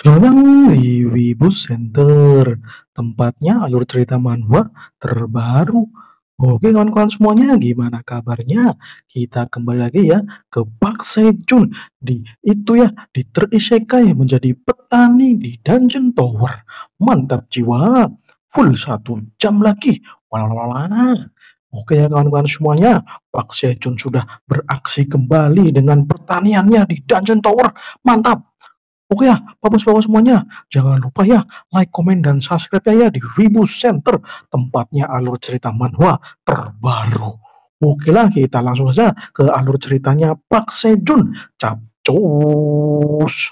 Selamat datang di Wibu Center, tempatnya alur cerita manhwa terbaru. Oke kawan-kawan semuanya, gimana kabarnya? Kita kembali lagi ya ke Pak Sejun di itu ya di terisekai menjadi petani di Dungeon Tower. Mantap jiwa, full satu jam lagi. Walalala. Oke ya kawan-kawan semuanya, Pak Sejun sudah beraksi kembali dengan pertaniannya di Dungeon Tower. Mantap. Oke ya, pak bos bapak semuanya, jangan lupa ya like, komen, dan subscribe ya, ya di Wibu Center, tempatnya alur cerita manhwa terbaru. Oke lah, kita langsung saja ke alur ceritanya Pak Sejun Capcus.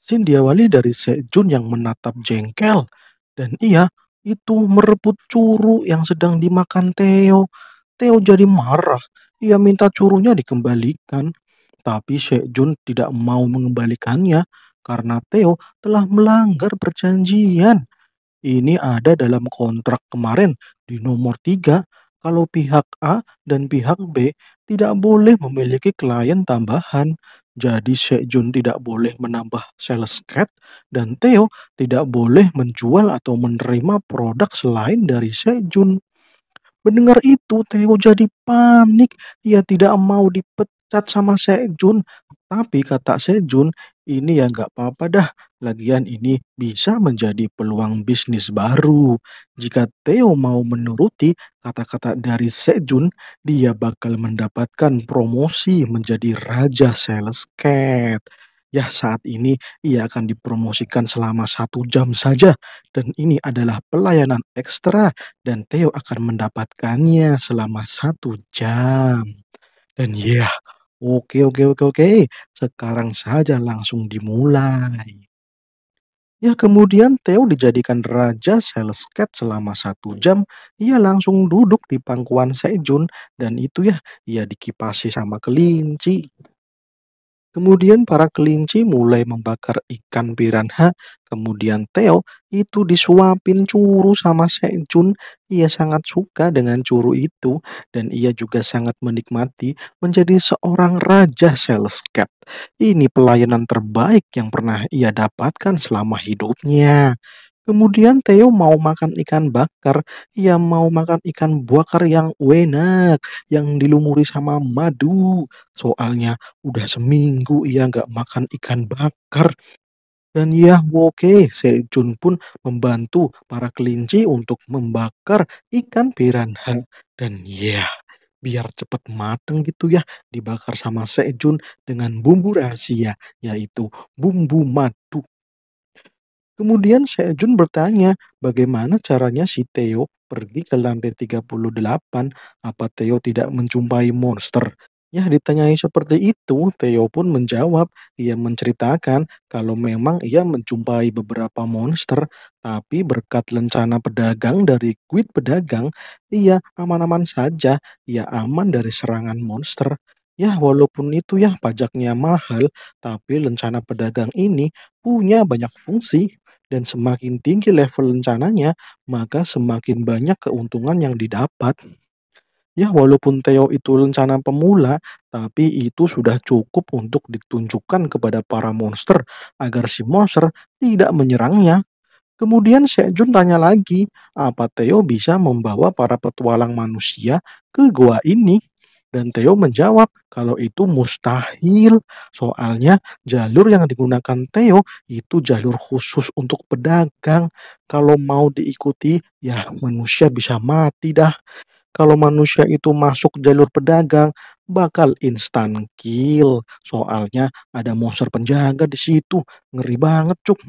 Sin diawali dari Sejun yang menatap jengkel, dan ia itu merebut curu yang sedang dimakan Theo. Theo jadi marah, ia minta curunya dikembalikan. Tapi Sejun tidak mau mengembalikannya karena Theo telah melanggar perjanjian. Ini ada dalam kontrak kemarin di nomor 3 kalau pihak A dan pihak B tidak boleh memiliki klien tambahan. Jadi Sejun tidak boleh menambah sales cat dan Theo tidak boleh menjual atau menerima produk selain dari Sejun. Mendengar itu, Theo jadi panik. Ia tidak mau dipecat dipecat sama Sejun. Tapi kata Sejun, ini ya nggak apa-apa dah. Lagian ini bisa menjadi peluang bisnis baru. Jika Theo mau menuruti kata-kata dari Sejun, dia bakal mendapatkan promosi menjadi Raja Sales Cat. Ya saat ini ia akan dipromosikan selama satu jam saja dan ini adalah pelayanan ekstra dan Theo akan mendapatkannya selama satu jam. Dan ya yeah, Oke oke oke oke, sekarang saja langsung dimulai. Ya kemudian Theo dijadikan Raja Selesket selama satu jam, ia langsung duduk di pangkuan Sejun dan itu ya, ia dikipasi sama kelinci. Kemudian para kelinci mulai membakar ikan piranha, kemudian Theo itu disuapin curu sama Sejun. Ia sangat suka dengan curu itu dan ia juga sangat menikmati menjadi seorang raja sales cat. Ini pelayanan terbaik yang pernah ia dapatkan selama hidupnya. Kemudian Theo mau makan ikan bakar, ia mau makan ikan bakar yang enak, yang dilumuri sama madu. Soalnya udah seminggu ia nggak makan ikan bakar. Dan ya, oke, Sejun pun membantu para kelinci untuk membakar ikan piranha. Dan ya, biar cepat mateng gitu ya, dibakar sama Sejun dengan bumbu rahasia, yaitu bumbu madu. Kemudian Sejun bertanya, bagaimana caranya si Theo pergi ke lantai 38? Apa Theo tidak menjumpai monster? Ya, ditanyai seperti itu, Theo pun menjawab. Ia menceritakan kalau memang ia menjumpai beberapa monster, tapi berkat lencana pedagang dari kuit pedagang, ia aman-aman saja. Ia aman dari serangan monster. Ya, walaupun itu ya pajaknya mahal, tapi lencana pedagang ini punya banyak fungsi dan semakin tinggi level lencananya, maka semakin banyak keuntungan yang didapat. Ya, walaupun Theo itu lencana pemula, tapi itu sudah cukup untuk ditunjukkan kepada para monster agar si monster tidak menyerangnya. Kemudian Sejun tanya lagi, apa Theo bisa membawa para petualang manusia ke gua ini? Dan Theo menjawab kalau itu mustahil. Soalnya jalur yang digunakan Theo itu jalur khusus untuk pedagang. Kalau mau diikuti, ya manusia bisa mati dah. Kalau manusia itu masuk jalur pedagang, bakal instan kill. Soalnya ada monster penjaga di situ. Ngeri banget, Cuk.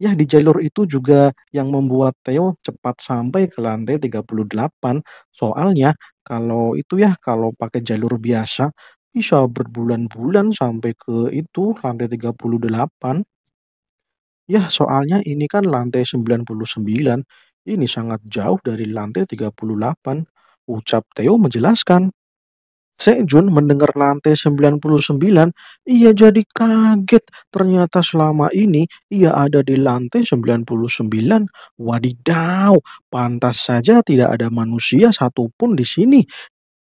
Ya, di jalur itu juga yang membuat Theo cepat sampai ke lantai 38. Soalnya kalau itu ya, kalau pakai jalur biasa bisa berbulan-bulan sampai ke itu lantai 38. Ya, soalnya ini kan lantai 99. Ini sangat jauh dari lantai 38, ucap Theo menjelaskan. Sejun mendengar lantai 99, ia jadi kaget. Ternyata selama ini ia ada di lantai 99. Wadidaw, pantas saja tidak ada manusia satupun di sini.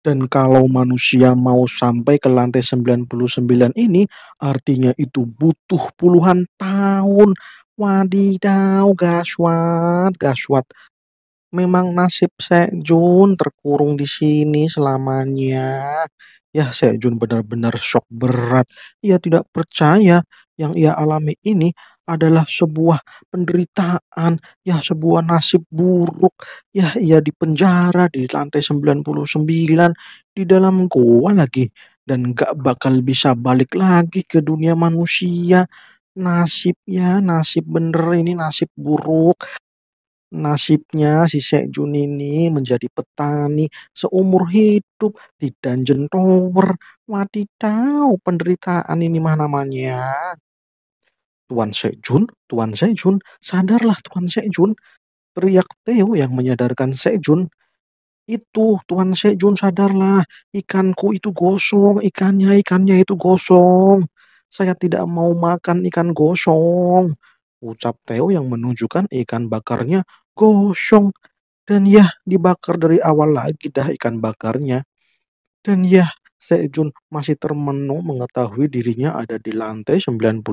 Dan kalau manusia mau sampai ke lantai 99 ini, artinya itu butuh puluhan tahun. Wadidaw, gaswat, gaswat. Memang nasib Sejun terkurung di sini selamanya. Ya, Sejun benar-benar shock berat. Ia tidak percaya yang ia alami ini adalah sebuah penderitaan, ya sebuah nasib buruk, ya ia dipenjara di lantai 99 di dalam goa lagi dan gak bakal bisa balik lagi ke dunia manusia. Nasib ya, nasib bener ini nasib buruk. Nasibnya si Sejun ini menjadi petani seumur hidup di Dungeon Tower. Wadidaw, penderitaan ini mah namanya. Tuan Sejun, Tuan Sejun, sadarlah Tuan Sejun. Teriak Teo yang menyadarkan Sejun. Itu, Tuan Sejun sadarlah, ikanku itu gosong, ikannya, ikannya itu gosong. Saya tidak mau makan ikan gosong. Ucap Teo yang menunjukkan ikan bakarnya gosong dan ya dibakar dari awal lagi dah ikan bakarnya. Dan ya Sejun masih termenung mengetahui dirinya ada di lantai 99.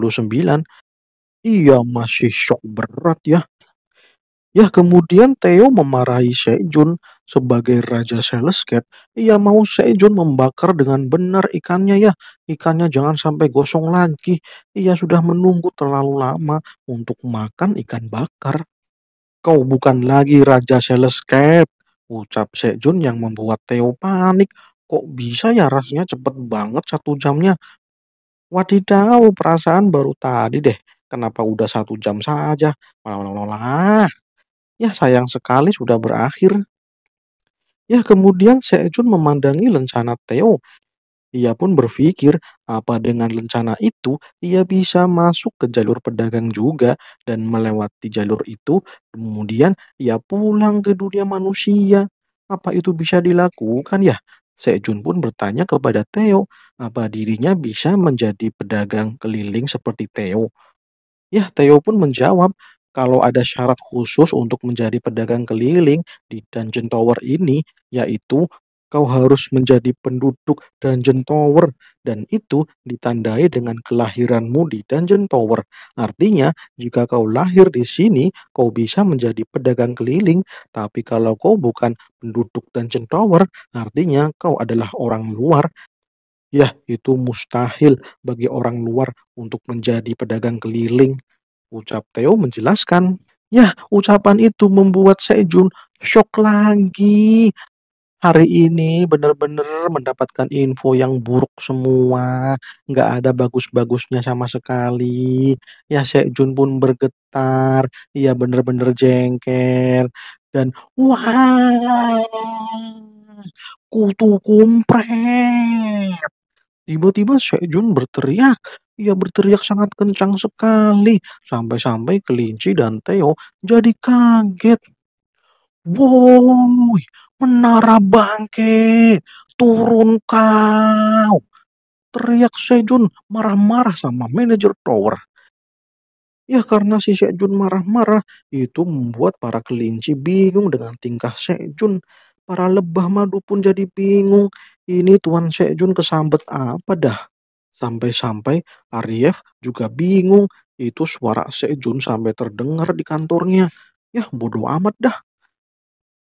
Ia masih shock berat ya. Ya kemudian Theo memarahi Sejun sebagai Raja Selesket. Ia mau Sejun membakar dengan benar ikannya ya. Ikannya jangan sampai gosong lagi. Ia sudah menunggu terlalu lama untuk makan ikan bakar. Kau bukan lagi Raja Seleskep. ucap Sejun yang membuat Theo panik. Kok bisa ya rasanya cepet banget satu jamnya? Wadidaw, perasaan baru tadi deh. Kenapa udah satu jam saja? malah Malah, Ya sayang sekali sudah berakhir. Ya kemudian Sejun memandangi lencana Theo ia pun berpikir apa dengan rencana itu ia bisa masuk ke jalur pedagang juga dan melewati jalur itu kemudian ia pulang ke dunia manusia. Apa itu bisa dilakukan ya? Sejun pun bertanya kepada Theo, apa dirinya bisa menjadi pedagang keliling seperti Theo? Ya, Theo pun menjawab, kalau ada syarat khusus untuk menjadi pedagang keliling di Dungeon Tower ini, yaitu kau harus menjadi penduduk Dungeon Tower dan itu ditandai dengan kelahiranmu di Dungeon Tower. Artinya, jika kau lahir di sini, kau bisa menjadi pedagang keliling, tapi kalau kau bukan penduduk Dungeon Tower, artinya kau adalah orang luar. Ya, itu mustahil bagi orang luar untuk menjadi pedagang keliling. Ucap Theo menjelaskan. Ya, ucapan itu membuat Sejun shock lagi hari ini bener-bener mendapatkan info yang buruk semua, nggak ada bagus-bagusnya sama sekali. Ya Sejun pun bergetar, ya bener-bener jengkel. Dan wah, kutu kumpret. Tiba-tiba Sejun berteriak, ia berteriak sangat kencang sekali, sampai-sampai kelinci dan Theo jadi kaget. Woi, Menara bangke turun kau. Teriak Sejun marah-marah sama manajer tower. Ya karena si Sejun marah-marah itu membuat para kelinci bingung dengan tingkah Sejun. Para lebah madu pun jadi bingung. Ini Tuan Sejun kesambet apa dah? Sampai-sampai Arief juga bingung. Itu suara Sejun sampai terdengar di kantornya. Ya bodoh amat dah.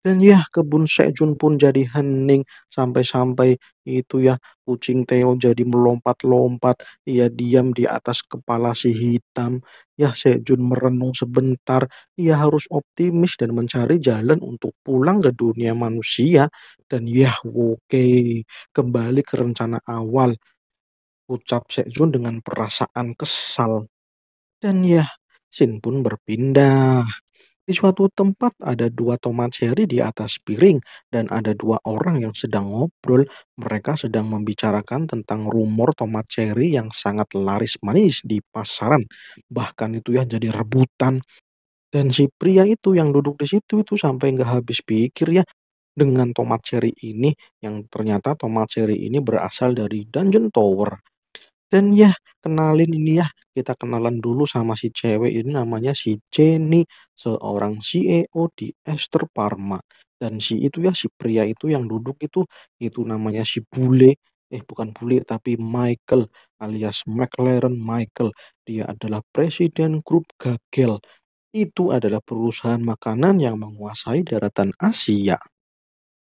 Dan ya kebun Sejun pun jadi hening sampai-sampai itu ya kucing Theo jadi melompat-lompat ia diam di atas kepala si hitam. Ya Sejun merenung sebentar ia harus optimis dan mencari jalan untuk pulang ke dunia manusia dan ya oke okay, kembali ke rencana awal. Ucap Sejun dengan perasaan kesal. Dan ya Sin pun berpindah di suatu tempat ada dua tomat cherry di atas piring dan ada dua orang yang sedang ngobrol. Mereka sedang membicarakan tentang rumor tomat cherry yang sangat laris manis di pasaran. Bahkan itu ya jadi rebutan. Dan si pria itu yang duduk di situ itu sampai nggak habis pikir ya dengan tomat cherry ini yang ternyata tomat cherry ini berasal dari Dungeon Tower. Dan ya, kenalin ini ya, kita kenalan dulu sama si cewek ini namanya si Jenny, seorang CEO di Ester Parma. Dan si itu ya, si pria itu yang duduk itu, itu namanya si bule, eh bukan bule tapi Michael alias McLaren Michael. Dia adalah presiden grup Gagel. Itu adalah perusahaan makanan yang menguasai daratan Asia.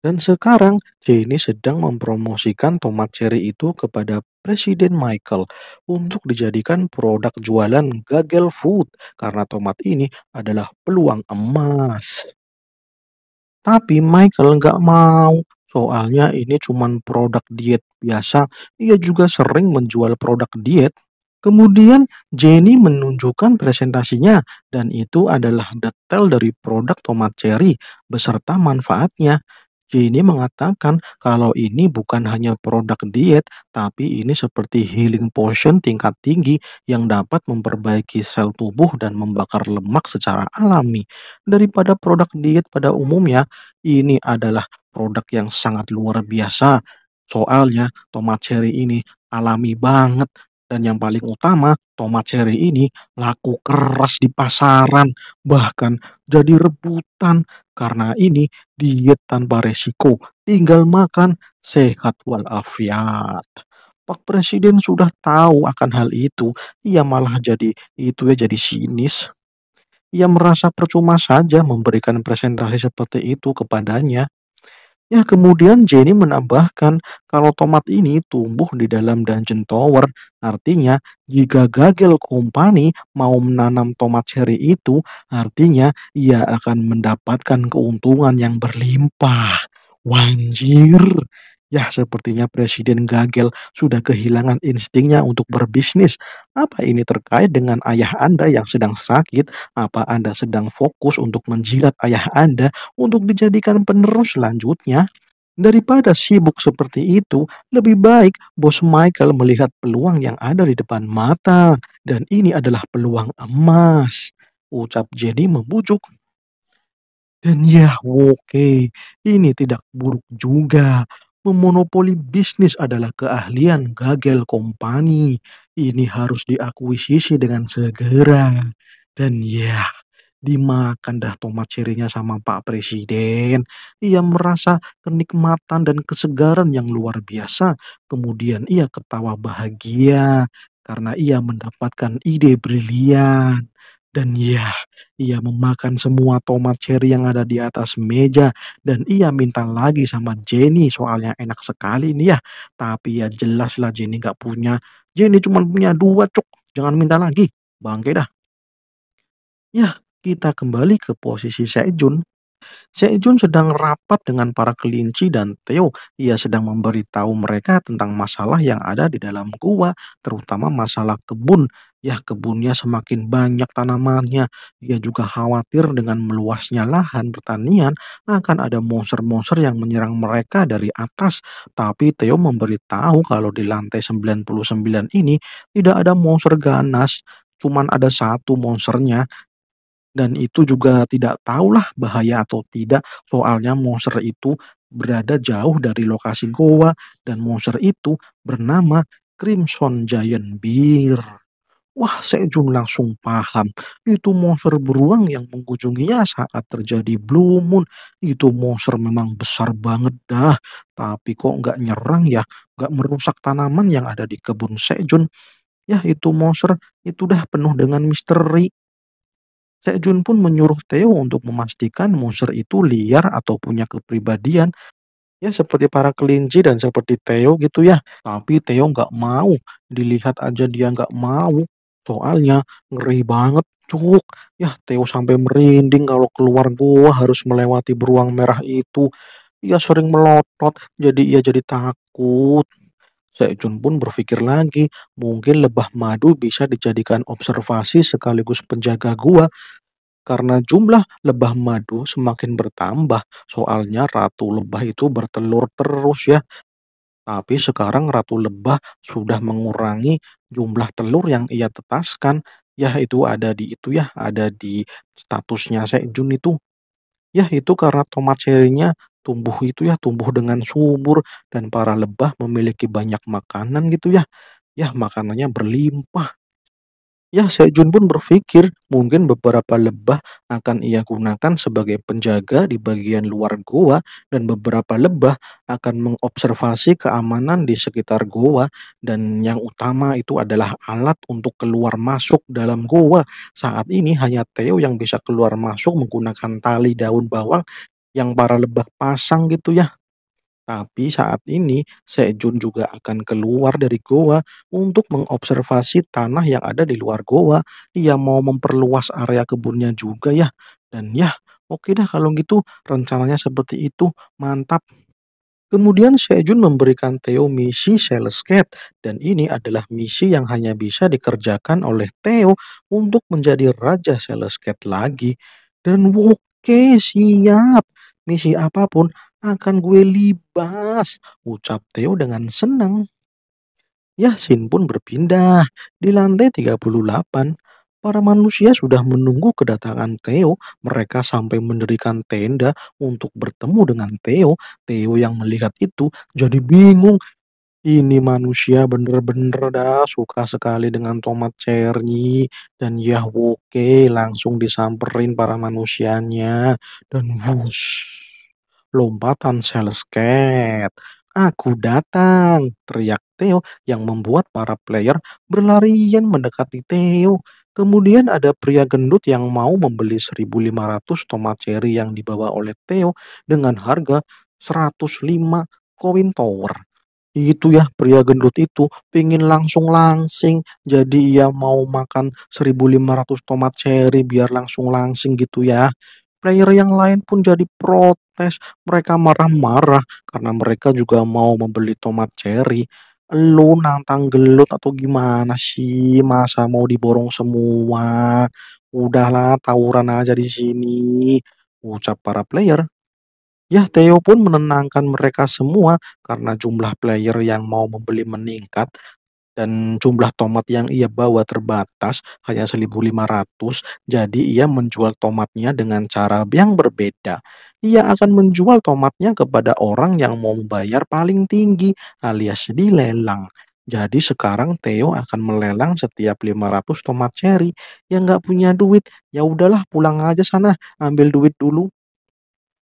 Dan sekarang Jenny sedang mempromosikan tomat cherry itu kepada Presiden Michael untuk dijadikan produk jualan Gagel Food karena tomat ini adalah peluang emas. Tapi Michael nggak mau Soalnya ini cuma produk diet biasa, ia juga sering menjual produk diet. Kemudian Jenny menunjukkan presentasinya dan itu adalah detail dari produk tomat cherry beserta manfaatnya. Ini mengatakan kalau ini bukan hanya produk diet, tapi ini seperti healing potion tingkat tinggi yang dapat memperbaiki sel tubuh dan membakar lemak secara alami. Daripada produk diet pada umumnya, ini adalah produk yang sangat luar biasa. Soalnya tomat cherry ini alami banget dan yang paling utama, tomat cherry ini laku keras di pasaran, bahkan jadi rebutan karena ini diet tanpa resiko, tinggal makan sehat walafiat. Pak Presiden sudah tahu akan hal itu, ia malah jadi itu ya jadi sinis. Ia merasa percuma saja memberikan presentasi seperti itu kepadanya. Ya, kemudian Jenny menambahkan kalau tomat ini tumbuh di dalam Dungeon Tower. Artinya, jika gagal company mau menanam tomat cherry itu, artinya ia akan mendapatkan keuntungan yang berlimpah. Wanjir, Ya, sepertinya presiden gagal sudah kehilangan instingnya untuk berbisnis. Apa ini terkait dengan ayah Anda yang sedang sakit? Apa Anda sedang fokus untuk menjilat ayah Anda untuk dijadikan penerus selanjutnya? Daripada sibuk seperti itu, lebih baik bos Michael melihat peluang yang ada di depan mata, dan ini adalah peluang emas. Ucap Jenny membujuk. Dan ya, oke, okay, ini tidak buruk juga memonopoli bisnis adalah keahlian gagal kompani. Ini harus diakuisisi dengan segera. Dan ya, dimakan dah tomat cirinya sama Pak Presiden. Ia merasa kenikmatan dan kesegaran yang luar biasa. Kemudian ia ketawa bahagia karena ia mendapatkan ide brilian. Dan ya, ia memakan semua tomat cherry yang ada di atas meja dan ia minta lagi sama Jenny soalnya enak sekali nih ya. Tapi ya jelaslah Jenny gak punya. Jenny cuma punya dua cuk. Jangan minta lagi. Bangke dah. Ya, kita kembali ke posisi Sejun. Seijun sedang rapat dengan para kelinci dan Theo. Ia sedang memberitahu mereka tentang masalah yang ada di dalam gua, terutama masalah kebun. Ya, kebunnya semakin banyak tanamannya. Ia juga khawatir dengan meluasnya lahan pertanian akan ada monster-monster yang menyerang mereka dari atas. Tapi Theo memberitahu kalau di lantai 99 ini tidak ada monster ganas, cuman ada satu monsternya dan itu juga tidak tahulah bahaya atau tidak, soalnya monster itu berada jauh dari lokasi goa dan monster itu bernama Crimson Giant Bear. Wah, Sejun langsung paham. Itu monster beruang yang mengunjunginya saat terjadi blue moon. Itu monster memang besar banget dah. Tapi kok nggak nyerang ya? Nggak merusak tanaman yang ada di kebun Sejun. Ya, itu monster itu dah penuh dengan misteri. Sejun pun menyuruh Theo untuk memastikan monster itu liar atau punya kepribadian ya seperti para kelinci dan seperti Theo gitu ya. Tapi Theo nggak mau, dilihat aja dia nggak mau. Soalnya ngeri banget cuk. Ya Theo sampai merinding kalau keluar gua harus melewati beruang merah itu. Ia sering melotot, jadi ia jadi takut. Sejun pun berpikir lagi, mungkin lebah madu bisa dijadikan observasi sekaligus penjaga gua. Karena jumlah lebah madu semakin bertambah, soalnya ratu lebah itu bertelur terus ya. Tapi sekarang ratu lebah sudah mengurangi jumlah telur yang ia tetaskan. Yah itu ada di itu ya, ada di statusnya Sejun itu. Yah itu karena tomat serinya tumbuh itu ya, tumbuh dengan subur dan para lebah memiliki banyak makanan gitu ya. Ya, makanannya berlimpah. Ya, Sejun pun berpikir mungkin beberapa lebah akan ia gunakan sebagai penjaga di bagian luar goa dan beberapa lebah akan mengobservasi keamanan di sekitar goa dan yang utama itu adalah alat untuk keluar masuk dalam goa. Saat ini hanya Theo yang bisa keluar masuk menggunakan tali daun bawang yang para lebah pasang gitu ya. Tapi saat ini, Sejun juga akan keluar dari goa untuk mengobservasi tanah yang ada di luar goa. Ia mau memperluas area kebunnya juga ya. Dan ya, oke dah kalau gitu rencananya seperti itu. Mantap. Kemudian Sejun memberikan Theo misi Selesket dan ini adalah misi yang hanya bisa dikerjakan oleh Theo untuk menjadi Raja Selesket lagi. Dan oke siap, misi apapun akan gue libas, ucap Theo dengan senang. Yasin pun berpindah di lantai 38. Para manusia sudah menunggu kedatangan Theo. Mereka sampai mendirikan tenda untuk bertemu dengan Theo. Theo yang melihat itu jadi bingung. Ini manusia bener-bener dah suka sekali dengan tomat cherry dan ya oke langsung disamperin para manusianya dan wush. Lompatan selsket. Aku datang, teriak Theo yang membuat para player berlarian mendekati Theo. Kemudian ada pria gendut yang mau membeli 1500 tomat cherry yang dibawa oleh Theo dengan harga 105 koin tower itu ya pria gendut itu pingin langsung langsing jadi ia mau makan 1500 tomat cherry biar langsung langsing gitu ya player yang lain pun jadi protes mereka marah-marah karena mereka juga mau membeli tomat cherry lu nantang gelut atau gimana sih masa mau diborong semua udahlah tawuran aja di sini ucap para player Ya, Theo pun menenangkan mereka semua karena jumlah player yang mau membeli meningkat dan jumlah tomat yang ia bawa terbatas hanya 1.500 jadi ia menjual tomatnya dengan cara yang berbeda ia akan menjual tomatnya kepada orang yang mau membayar paling tinggi alias dilelang jadi sekarang Theo akan melelang setiap 500 tomat cherry yang nggak punya duit ya udahlah pulang aja sana ambil duit dulu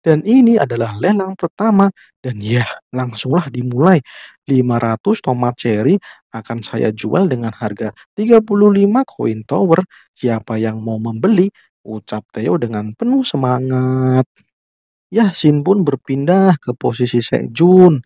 dan ini adalah lelang pertama dan ya langsunglah dimulai. 500 tomat cherry akan saya jual dengan harga 35 koin tower. Siapa yang mau membeli? Ucap Theo dengan penuh semangat. Ya Sin pun berpindah ke posisi Sejun.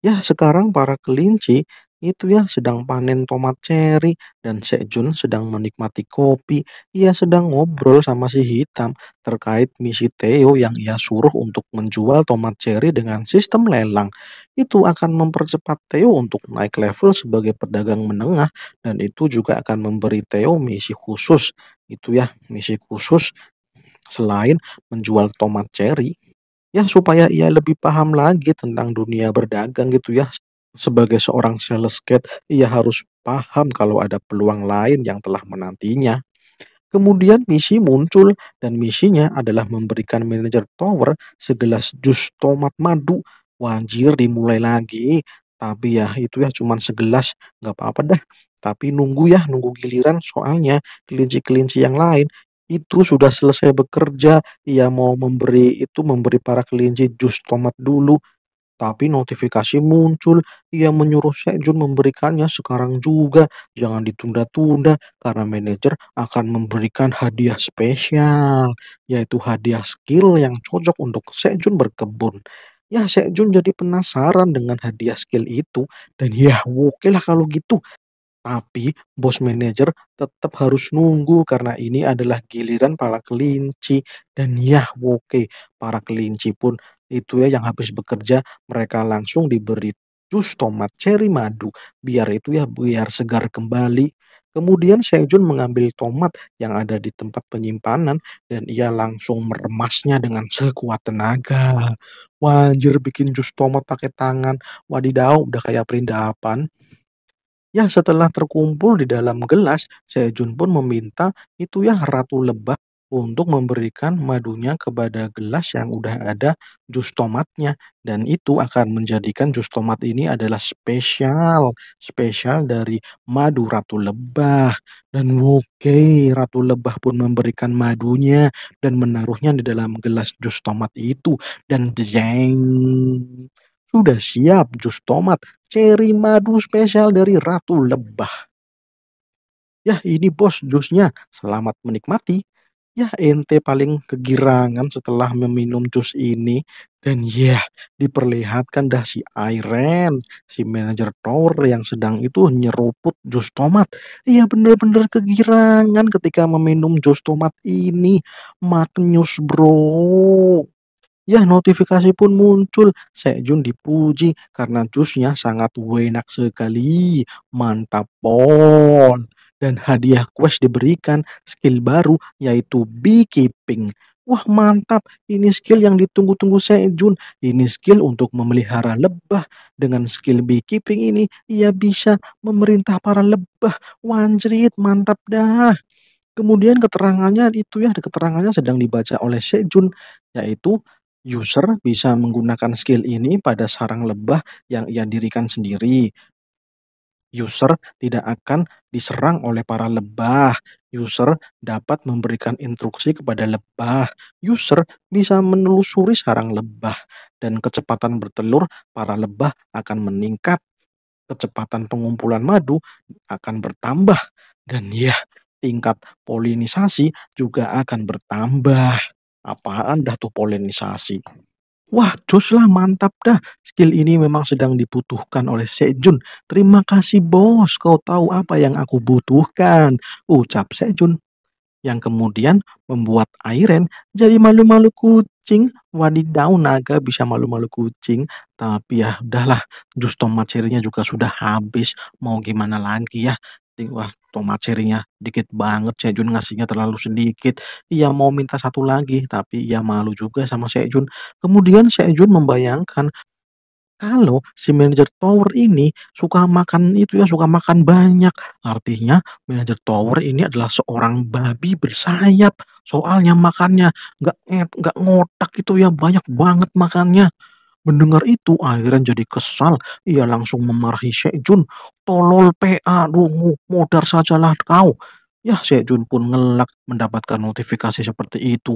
Ya sekarang para kelinci itu ya, sedang panen tomat cherry dan Sejun sedang menikmati kopi. Ia sedang ngobrol sama si hitam terkait misi Theo yang ia suruh untuk menjual tomat cherry dengan sistem lelang. Itu akan mempercepat Theo untuk naik level sebagai pedagang menengah dan itu juga akan memberi Theo misi khusus. Itu ya, misi khusus selain menjual tomat cherry. ya supaya ia lebih paham lagi tentang dunia berdagang gitu ya sebagai seorang sales cat, ia harus paham kalau ada peluang lain yang telah menantinya. Kemudian misi muncul dan misinya adalah memberikan manajer tower segelas jus tomat madu. Wajir dimulai lagi. Tapi ya itu ya cuman segelas, nggak apa-apa dah. Tapi nunggu ya, nunggu giliran soalnya kelinci-kelinci yang lain itu sudah selesai bekerja. Ia mau memberi itu memberi para kelinci jus tomat dulu. Tapi notifikasi muncul, ia menyuruh Sejun memberikannya sekarang juga. Jangan ditunda-tunda karena manajer akan memberikan hadiah spesial, yaitu hadiah skill yang cocok untuk Sejun berkebun. Ya Sejun jadi penasaran dengan hadiah skill itu dan ya oke lah kalau gitu. Tapi bos manajer tetap harus nunggu karena ini adalah giliran para kelinci. Dan ya oke, para kelinci pun itu ya yang habis bekerja mereka langsung diberi jus tomat cherry madu biar itu ya biar segar kembali. Kemudian Sejun mengambil tomat yang ada di tempat penyimpanan dan ia langsung meremasnya dengan sekuat tenaga. wajir bikin jus tomat pakai tangan. Wadidau, udah kayak perindapan. Ya, setelah terkumpul di dalam gelas, Sejun pun meminta itu ya ratu lebah untuk memberikan madunya kepada gelas yang udah ada jus tomatnya, dan itu akan menjadikan jus tomat ini adalah spesial, spesial dari madu ratu lebah. Dan oke, ratu lebah pun memberikan madunya dan menaruhnya di dalam gelas jus tomat itu, dan jeng! Sudah siap jus tomat, ceri madu spesial dari ratu lebah. ya ini bos jusnya, selamat menikmati ya ente paling kegirangan setelah meminum jus ini dan ya diperlihatkan dah si Irene, si manajer tower yang sedang itu nyeruput jus tomat. Iya bener-bener kegirangan ketika meminum jus tomat ini. Magnus bro. Ya notifikasi pun muncul, Sejun dipuji karena jusnya sangat enak sekali, mantap bon dan hadiah quest diberikan skill baru yaitu beekeeping. Wah mantap, ini skill yang ditunggu-tunggu Sejun. Ini skill untuk memelihara lebah. Dengan skill beekeeping ini, ia bisa memerintah para lebah. Wanjrit, mantap dah. Kemudian keterangannya itu ya, keterangannya sedang dibaca oleh Sejun, yaitu user bisa menggunakan skill ini pada sarang lebah yang ia dirikan sendiri user tidak akan diserang oleh para lebah. User dapat memberikan instruksi kepada lebah. User bisa menelusuri sarang lebah dan kecepatan bertelur para lebah akan meningkat. Kecepatan pengumpulan madu akan bertambah dan ya, tingkat polinisasi juga akan bertambah. Apaan dah tuh polinisasi? Wah, Josh lah mantap dah. Skill ini memang sedang dibutuhkan oleh Sejun. Terima kasih bos, kau tahu apa yang aku butuhkan. Ucap Sejun. Yang kemudian membuat Airen jadi malu-malu kucing. Wadidaw naga bisa malu-malu kucing. Tapi ya udahlah, jus tomat cerinya juga sudah habis. Mau gimana lagi ya wah, tomat cherry dikit banget, Sejun ngasihnya terlalu sedikit. Ia mau minta satu lagi, tapi ia malu juga sama Sejun. Kemudian Sejun membayangkan kalau si manajer tower ini suka makan itu ya suka makan banyak artinya manajer tower ini adalah seorang babi bersayap soalnya makannya nggak nggak ngotak itu ya banyak banget makannya Mendengar itu akhirnya jadi kesal. Ia langsung memarahi Jun Tolol PA, dungu, modar sajalah kau. Ya Jun pun ngelak mendapatkan notifikasi seperti itu.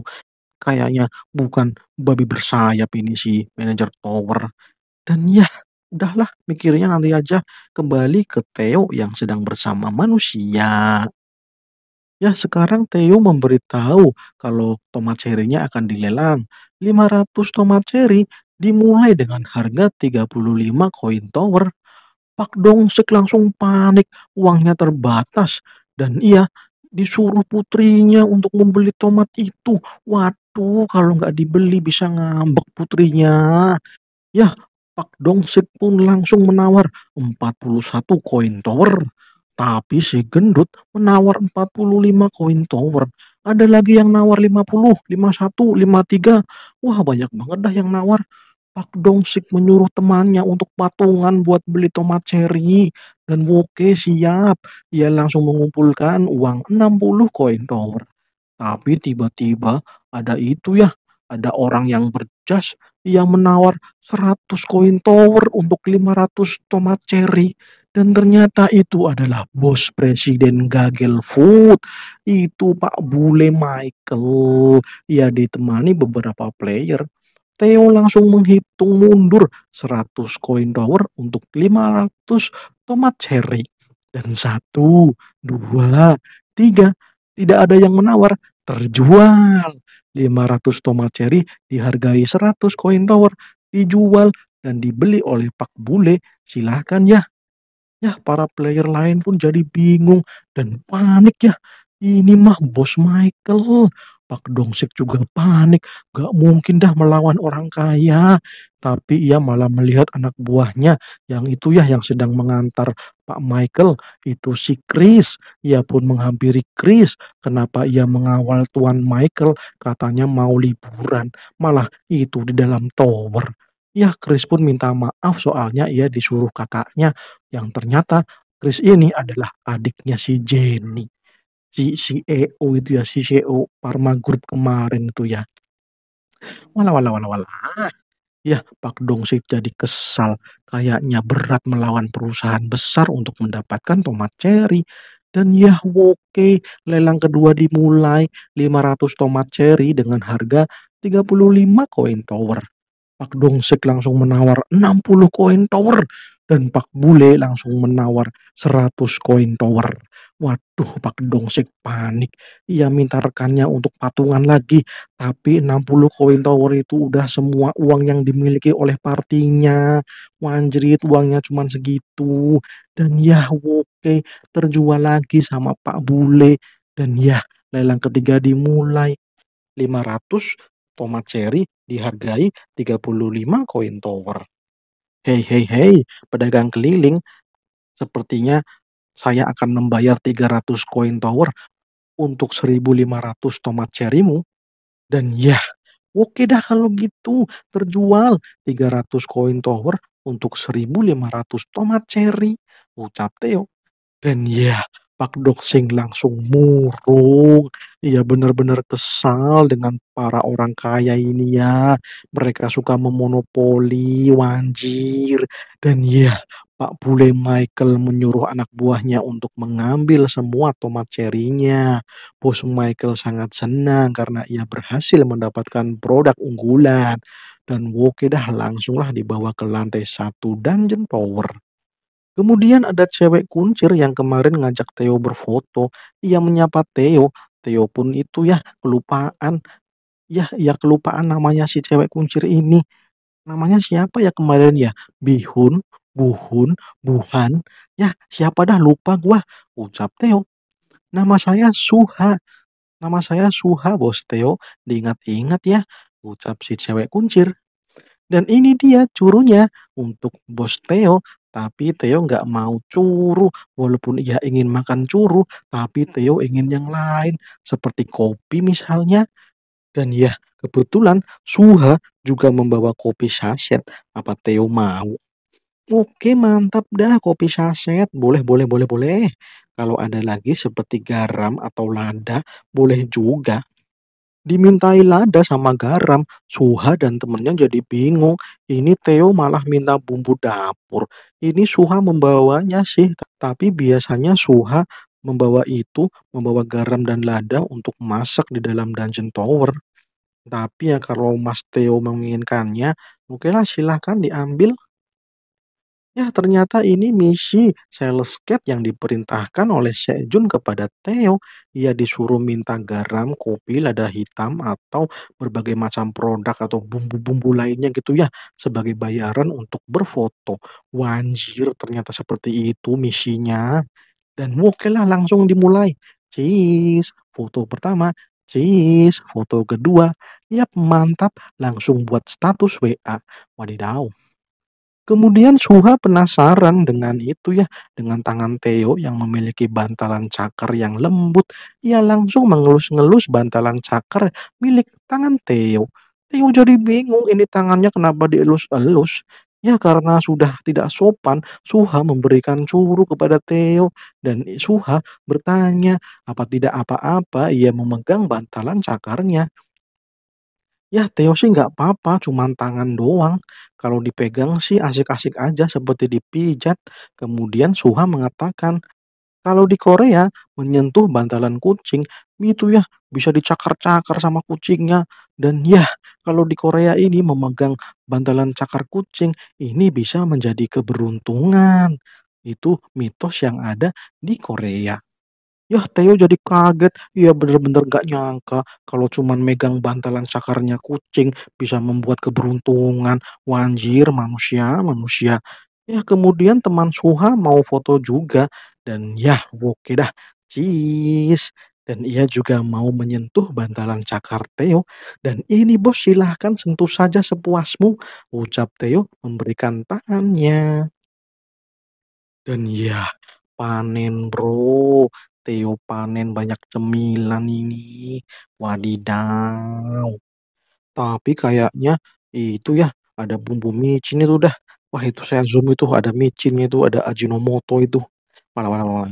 Kayaknya bukan babi bersayap ini si manajer tower. Dan ya udahlah mikirnya nanti aja kembali ke Theo yang sedang bersama manusia. Ya sekarang Theo memberitahu kalau tomat cerinya akan dilelang. 500 tomat ceri dimulai dengan harga 35 koin tower, Pak Dong Sik langsung panik, uangnya terbatas, dan ia disuruh putrinya untuk membeli tomat itu. Waduh, kalau nggak dibeli bisa ngambek putrinya. Ya, Pak Dong Sik pun langsung menawar 41 koin tower. Tapi si gendut menawar 45 koin tower. Ada lagi yang nawar 50, 51, 53. Wah banyak banget dah yang nawar. Pak dong menyuruh temannya untuk patungan buat beli tomat cherry dan Woke siap. Ia langsung mengumpulkan uang 60 koin tower. Tapi tiba-tiba ada itu ya, ada orang yang berjas yang menawar 100 koin tower untuk 500 tomat cherry. Dan ternyata itu adalah bos presiden Gagel Food. Itu Pak Bule Michael. Ia ditemani beberapa player Theo langsung menghitung mundur 100 koin tower untuk 500 tomat cherry. Dan satu, dua, tiga, tidak ada yang menawar, terjual. 500 tomat cherry dihargai 100 koin tower, dijual dan dibeli oleh Pak Bule, silahkan ya. Ya, para player lain pun jadi bingung dan panik ya. Ini mah bos Michael, Pak Dongsek juga panik, gak mungkin dah melawan orang kaya. Tapi ia malah melihat anak buahnya yang itu ya yang sedang mengantar Pak Michael, itu si Chris. Ia pun menghampiri Chris. Kenapa ia mengawal Tuan Michael? Katanya mau liburan, malah itu di dalam tower. Ya, Chris pun minta maaf soalnya ia disuruh kakaknya yang ternyata Chris ini adalah adiknya si Jenny si CEO itu ya, si CEO Parma Group kemarin itu ya. Wala wala wala wala. Ya, Pak Dongsit jadi kesal. Kayaknya berat melawan perusahaan besar untuk mendapatkan tomat cherry. Dan ya oke, lelang kedua dimulai 500 tomat cherry dengan harga 35 koin tower. Pak Dongsek langsung menawar 60 koin tower dan Pak Bule langsung menawar 100 koin tower. Waduh, Pak Dongsek panik. Ia minta rekannya untuk patungan lagi, tapi 60 koin tower itu udah semua uang yang dimiliki oleh partinya. Wanjerit uangnya cuma segitu. Dan ya, oke, terjual lagi sama Pak Bule. Dan ya, lelang ketiga dimulai. 500, tomat cherry dihargai 35 koin tower. Hei, hei, hei, pedagang keliling, sepertinya saya akan membayar 300 koin tower untuk 1500 tomat cerimu. Dan ya, oke dah kalau gitu, terjual 300 koin tower untuk 1500 tomat cherry, ucap Theo. Dan ya, Pak Doksing langsung murung. Ia benar-benar kesal dengan para orang kaya ini ya. Mereka suka memonopoli, wanjir. Dan ya, Pak Bule Michael menyuruh anak buahnya untuk mengambil semua tomat cerinya. Bos Michael sangat senang karena ia berhasil mendapatkan produk unggulan. Dan Wokedah langsunglah dibawa ke lantai satu Dungeon power. Kemudian ada cewek kuncir yang kemarin ngajak Theo berfoto. Ia menyapa Theo. Theo pun itu ya kelupaan. Ya, ya kelupaan namanya si cewek kuncir ini. Namanya siapa ya kemarin ya? Bihun, Buhun, Buhan. Ya, siapa dah lupa gua. Ucap Theo. Nama saya Suha. Nama saya Suha, bos Theo. Diingat-ingat ya. Ucap si cewek kuncir. Dan ini dia curunya untuk bos Theo tapi Theo nggak mau curu, walaupun ia ingin makan curu, tapi hmm. Theo ingin yang lain, seperti kopi misalnya. Dan ya, kebetulan Suha juga membawa kopi saset. Apa Theo mau? Oke, mantap dah kopi saset. Boleh, boleh, boleh, boleh. Kalau ada lagi seperti garam atau lada, boleh juga. Dimintai lada sama garam, Suha dan temennya jadi bingung. Ini Theo malah minta bumbu dapur. Ini Suha membawanya sih, tapi biasanya Suha membawa itu, membawa garam dan lada untuk masak di dalam Dungeon Tower. Tapi ya kalau Mas Theo menginginkannya, oke lah silahkan diambil Ya, ternyata ini misi sales cat yang diperintahkan oleh Sejun kepada Theo. Ia disuruh minta garam, kopi, lada hitam, atau berbagai macam produk atau bumbu-bumbu lainnya gitu ya, sebagai bayaran untuk berfoto. Wanjir, ternyata seperti itu misinya. Dan oke lah, langsung dimulai. Cheese, foto pertama, cheese, foto kedua. Yap, mantap, langsung buat status WA. Wadidaw. Kemudian Suha penasaran dengan itu ya, dengan tangan Theo yang memiliki bantalan cakar yang lembut. Ia langsung mengelus-ngelus bantalan cakar milik tangan Theo. Theo jadi bingung ini tangannya kenapa dielus-elus. Ya karena sudah tidak sopan, Suha memberikan curu kepada Theo dan Suha bertanya apa tidak apa-apa ia memegang bantalan cakarnya. Ya Theo sih nggak apa-apa, cuman tangan doang. Kalau dipegang sih asik-asik aja seperti dipijat. Kemudian Suha mengatakan, kalau di Korea menyentuh bantalan kucing itu ya bisa dicakar-cakar sama kucingnya. Dan ya kalau di Korea ini memegang bantalan cakar kucing ini bisa menjadi keberuntungan. Itu mitos yang ada di Korea. Ya Theo jadi kaget, ia bener-bener gak nyangka kalau cuman megang bantalan cakarnya kucing bisa membuat keberuntungan. Wanjir manusia, manusia. Ya kemudian teman Suha mau foto juga dan ya oke dah, cheese. Dan ia juga mau menyentuh bantalan cakar Theo. Dan ini bos silahkan sentuh saja sepuasmu, ucap Theo memberikan tangannya. Dan ya, panen bro. Theo panen banyak cemilan ini, wadidaw. Tapi kayaknya itu ya, ada bumbu micin itu dah. Wah itu saya zoom itu, ada micinnya itu, ada Ajinomoto itu. Malah-malah walah,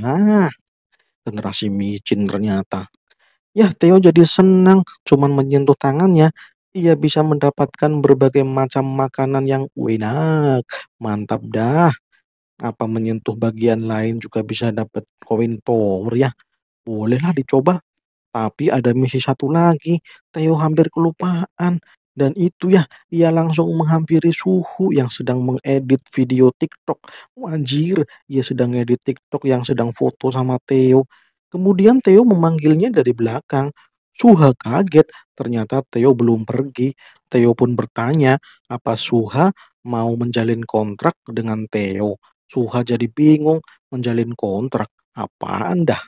ah, generasi micin ternyata. Ya Theo jadi senang, cuman menyentuh tangannya, ia bisa mendapatkan berbagai macam makanan yang enak. Mantap dah apa menyentuh bagian lain juga bisa dapat koin tower ya? Bolehlah dicoba. Tapi ada misi satu lagi, Theo hampir kelupaan. Dan itu ya, ia langsung menghampiri Suhu yang sedang mengedit video TikTok. Wajir, ia sedang edit TikTok yang sedang foto sama Theo. Kemudian Theo memanggilnya dari belakang. Suha kaget, ternyata Theo belum pergi. Theo pun bertanya, apa Suha mau menjalin kontrak dengan Theo? Suha jadi bingung menjalin kontrak. apa anda?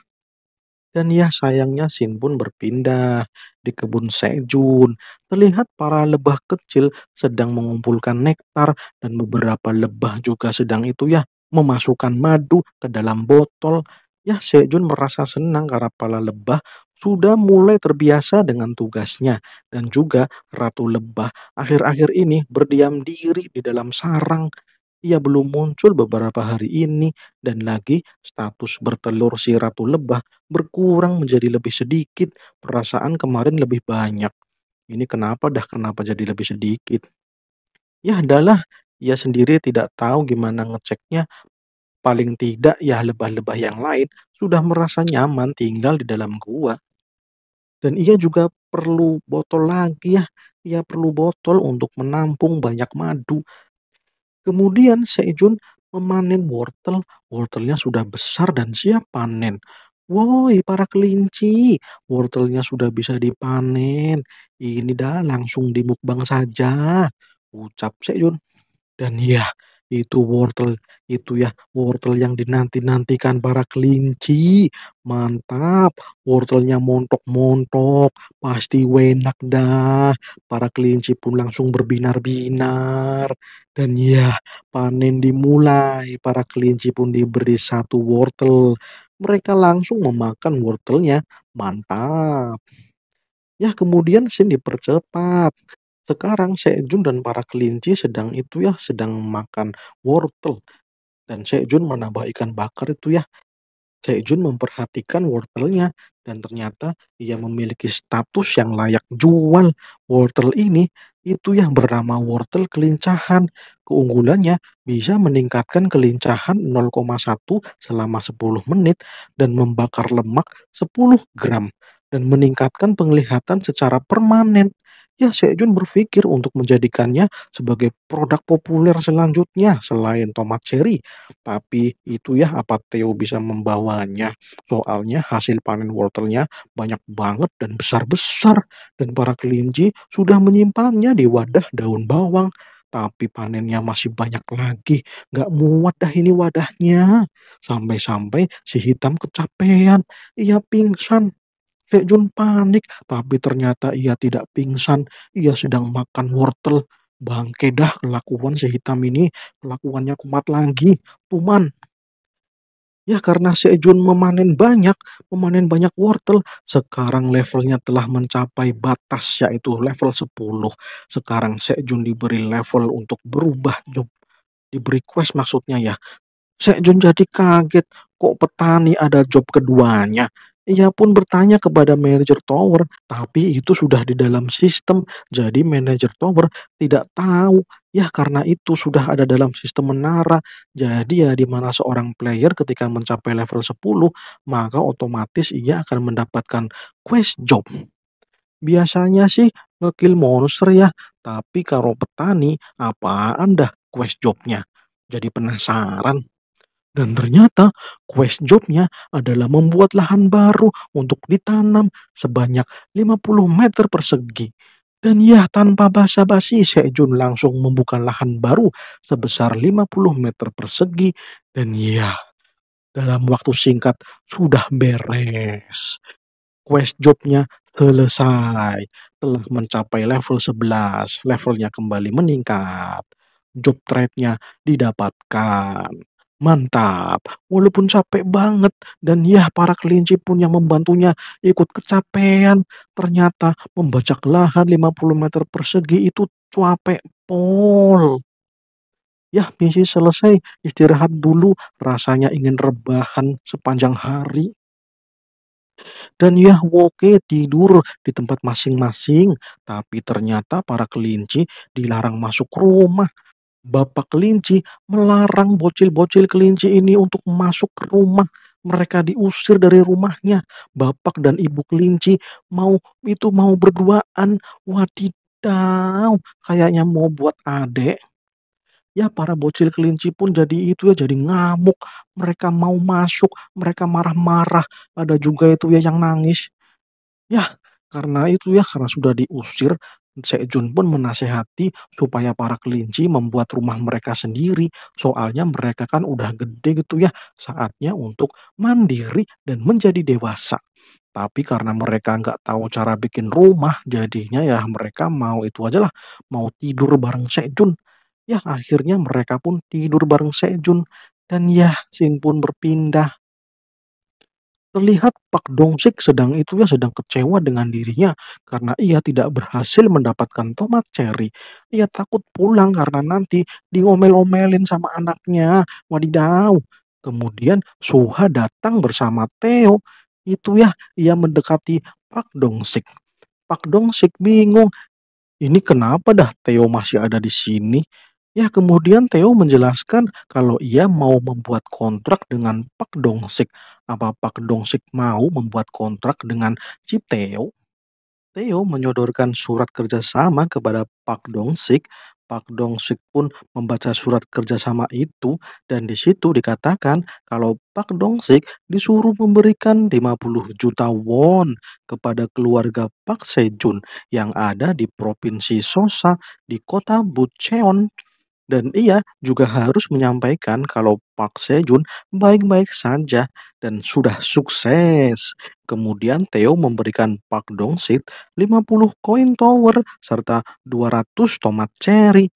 Dan ya sayangnya sin pun berpindah di kebun Sejun. Terlihat para lebah kecil sedang mengumpulkan nektar dan beberapa lebah juga sedang itu ya memasukkan madu ke dalam botol. Ya Sejun merasa senang karena para lebah sudah mulai terbiasa dengan tugasnya. Dan juga Ratu Lebah akhir-akhir ini berdiam diri di dalam sarang ia belum muncul beberapa hari ini, dan lagi status bertelur si Ratu Lebah berkurang menjadi lebih sedikit, perasaan kemarin lebih banyak. Ini kenapa dah kenapa jadi lebih sedikit? Ya adalah ia sendiri tidak tahu gimana ngeceknya, paling tidak ya lebah-lebah yang lain sudah merasa nyaman tinggal di dalam gua. Dan ia juga perlu botol lagi ya. Ia perlu botol untuk menampung banyak madu. Kemudian Sejun memanen wortel, wortelnya sudah besar dan siap panen. Woi, para kelinci, wortelnya sudah bisa dipanen. Ini dah langsung dimukbang saja, ucap Sejun. Dan ya, itu wortel, itu ya, wortel yang dinanti-nantikan para kelinci. Mantap, wortelnya montok-montok, pasti enak dah. Para kelinci pun langsung berbinar-binar. Dan ya, panen dimulai. Para kelinci pun diberi satu wortel. Mereka langsung memakan wortelnya. Mantap. Ya, kemudian sini dipercepat. Sekarang Sejun dan para kelinci sedang itu ya, sedang makan wortel. Dan Sejun menambah ikan bakar itu ya. Sejun memperhatikan wortelnya dan ternyata ia memiliki status yang layak jual. Wortel ini itu ya bernama wortel kelincahan. Keunggulannya bisa meningkatkan kelincahan 0,1 selama 10 menit dan membakar lemak 10 gram dan meningkatkan penglihatan secara permanen ya Sejun berpikir untuk menjadikannya sebagai produk populer selanjutnya selain tomat cherry. Tapi itu ya apa Theo bisa membawanya. Soalnya hasil panen wortelnya banyak banget dan besar-besar dan para kelinci sudah menyimpannya di wadah daun bawang tapi panennya masih banyak lagi. Gak muat dah ini wadahnya. Sampai-sampai si hitam kecapean. Ia pingsan. Sejun panik, tapi ternyata ia tidak pingsan. Ia sedang makan wortel. Bangke dah kelakuan si hitam ini, kelakuannya kumat lagi, tuman. Ya karena si Sejun memanen banyak, memanen banyak wortel, sekarang levelnya telah mencapai batas yaitu level 10. Sekarang Sejun diberi level untuk berubah job, diberi quest maksudnya ya. Sejun jadi kaget, kok petani ada job keduanya. Ia pun bertanya kepada manajer tower, tapi itu sudah di dalam sistem. Jadi manajer tower tidak tahu. Ya karena itu sudah ada dalam sistem menara. Jadi ya dimana seorang player ketika mencapai level 10, maka otomatis ia akan mendapatkan quest job. Biasanya sih ngekill monster ya, tapi kalau petani apa anda quest jobnya? Jadi penasaran. Dan ternyata quest jobnya adalah membuat lahan baru untuk ditanam sebanyak 50 meter persegi. Dan ya tanpa basa-basi Sejun langsung membuka lahan baru sebesar 50 meter persegi. Dan ya dalam waktu singkat sudah beres. Quest jobnya selesai, telah mencapai level 11, levelnya kembali meningkat. Job trade-nya didapatkan. Mantap, walaupun capek banget dan ya para kelinci pun yang membantunya ikut kecapean. Ternyata membajak lahan 50 meter persegi itu capek pol. Ya, misi selesai, istirahat dulu, rasanya ingin rebahan sepanjang hari. Dan ya Woke tidur di tempat masing-masing, tapi ternyata para kelinci dilarang masuk rumah bapak kelinci melarang bocil-bocil kelinci ini untuk masuk ke rumah. Mereka diusir dari rumahnya. Bapak dan ibu kelinci mau itu mau berduaan. Wadidaw, kayaknya mau buat adek. Ya para bocil kelinci pun jadi itu ya jadi ngamuk. Mereka mau masuk, mereka marah-marah. Ada juga itu ya yang nangis. Ya karena itu ya karena sudah diusir Sejun pun menasehati supaya para kelinci membuat rumah mereka sendiri, soalnya mereka kan udah gede gitu ya, saatnya untuk mandiri dan menjadi dewasa. Tapi karena mereka nggak tahu cara bikin rumah, jadinya ya mereka mau itu aja lah, mau tidur bareng Sejun. Ya akhirnya mereka pun tidur bareng Sejun, dan ya Sin pun berpindah Terlihat Pak dong sedang itu ya, sedang kecewa dengan dirinya karena ia tidak berhasil mendapatkan tomat cherry. Ia takut pulang karena nanti diomel-omelin sama anaknya. Wadidaw. Kemudian Suha datang bersama Theo. Itu ya, ia mendekati Pak dong Pak Dongsik bingung. Ini kenapa dah Theo masih ada di sini? Ya, kemudian Theo menjelaskan kalau ia mau membuat kontrak dengan Pak Dongsik. Apa Pak Dongsik mau membuat kontrak dengan Cip Theo? Theo menyodorkan surat kerjasama kepada Pak Dongsik. Pak Dongsik pun membaca surat kerjasama itu dan di situ dikatakan kalau Pak Dongsik disuruh memberikan 50 juta won kepada keluarga Pak Sejun yang ada di provinsi Sosa di kota Bucheon. Dan ia juga harus menyampaikan kalau Pak Sejun baik-baik saja dan sudah sukses. Kemudian Theo memberikan Pak Dong Sit 50 koin tower serta 200 tomat cherry.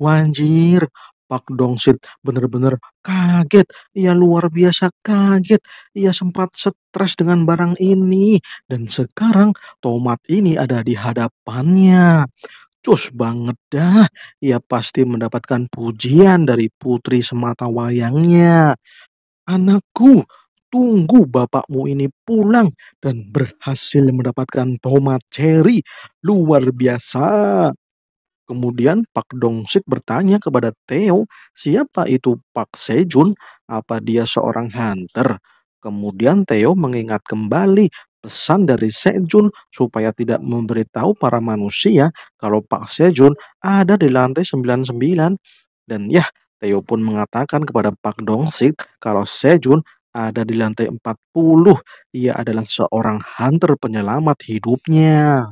Wanjir, Pak Dongsit benar-benar kaget. Ia luar biasa kaget. Ia sempat stres dengan barang ini. Dan sekarang tomat ini ada di hadapannya. Cus banget dah, ia pasti mendapatkan pujian dari putri semata wayangnya. Anakku, tunggu bapakmu ini pulang dan berhasil mendapatkan tomat ceri Luar biasa. Kemudian Pak Dongsik bertanya kepada Theo, siapa itu Pak Sejun? Apa dia seorang hunter? Kemudian Theo mengingat kembali pesan dari Sejun supaya tidak memberitahu para manusia kalau Pak Sejun ada di lantai 99. Dan ya, Teo pun mengatakan kepada Pak Dongsik kalau Sejun ada di lantai 40. Ia adalah seorang hunter penyelamat hidupnya.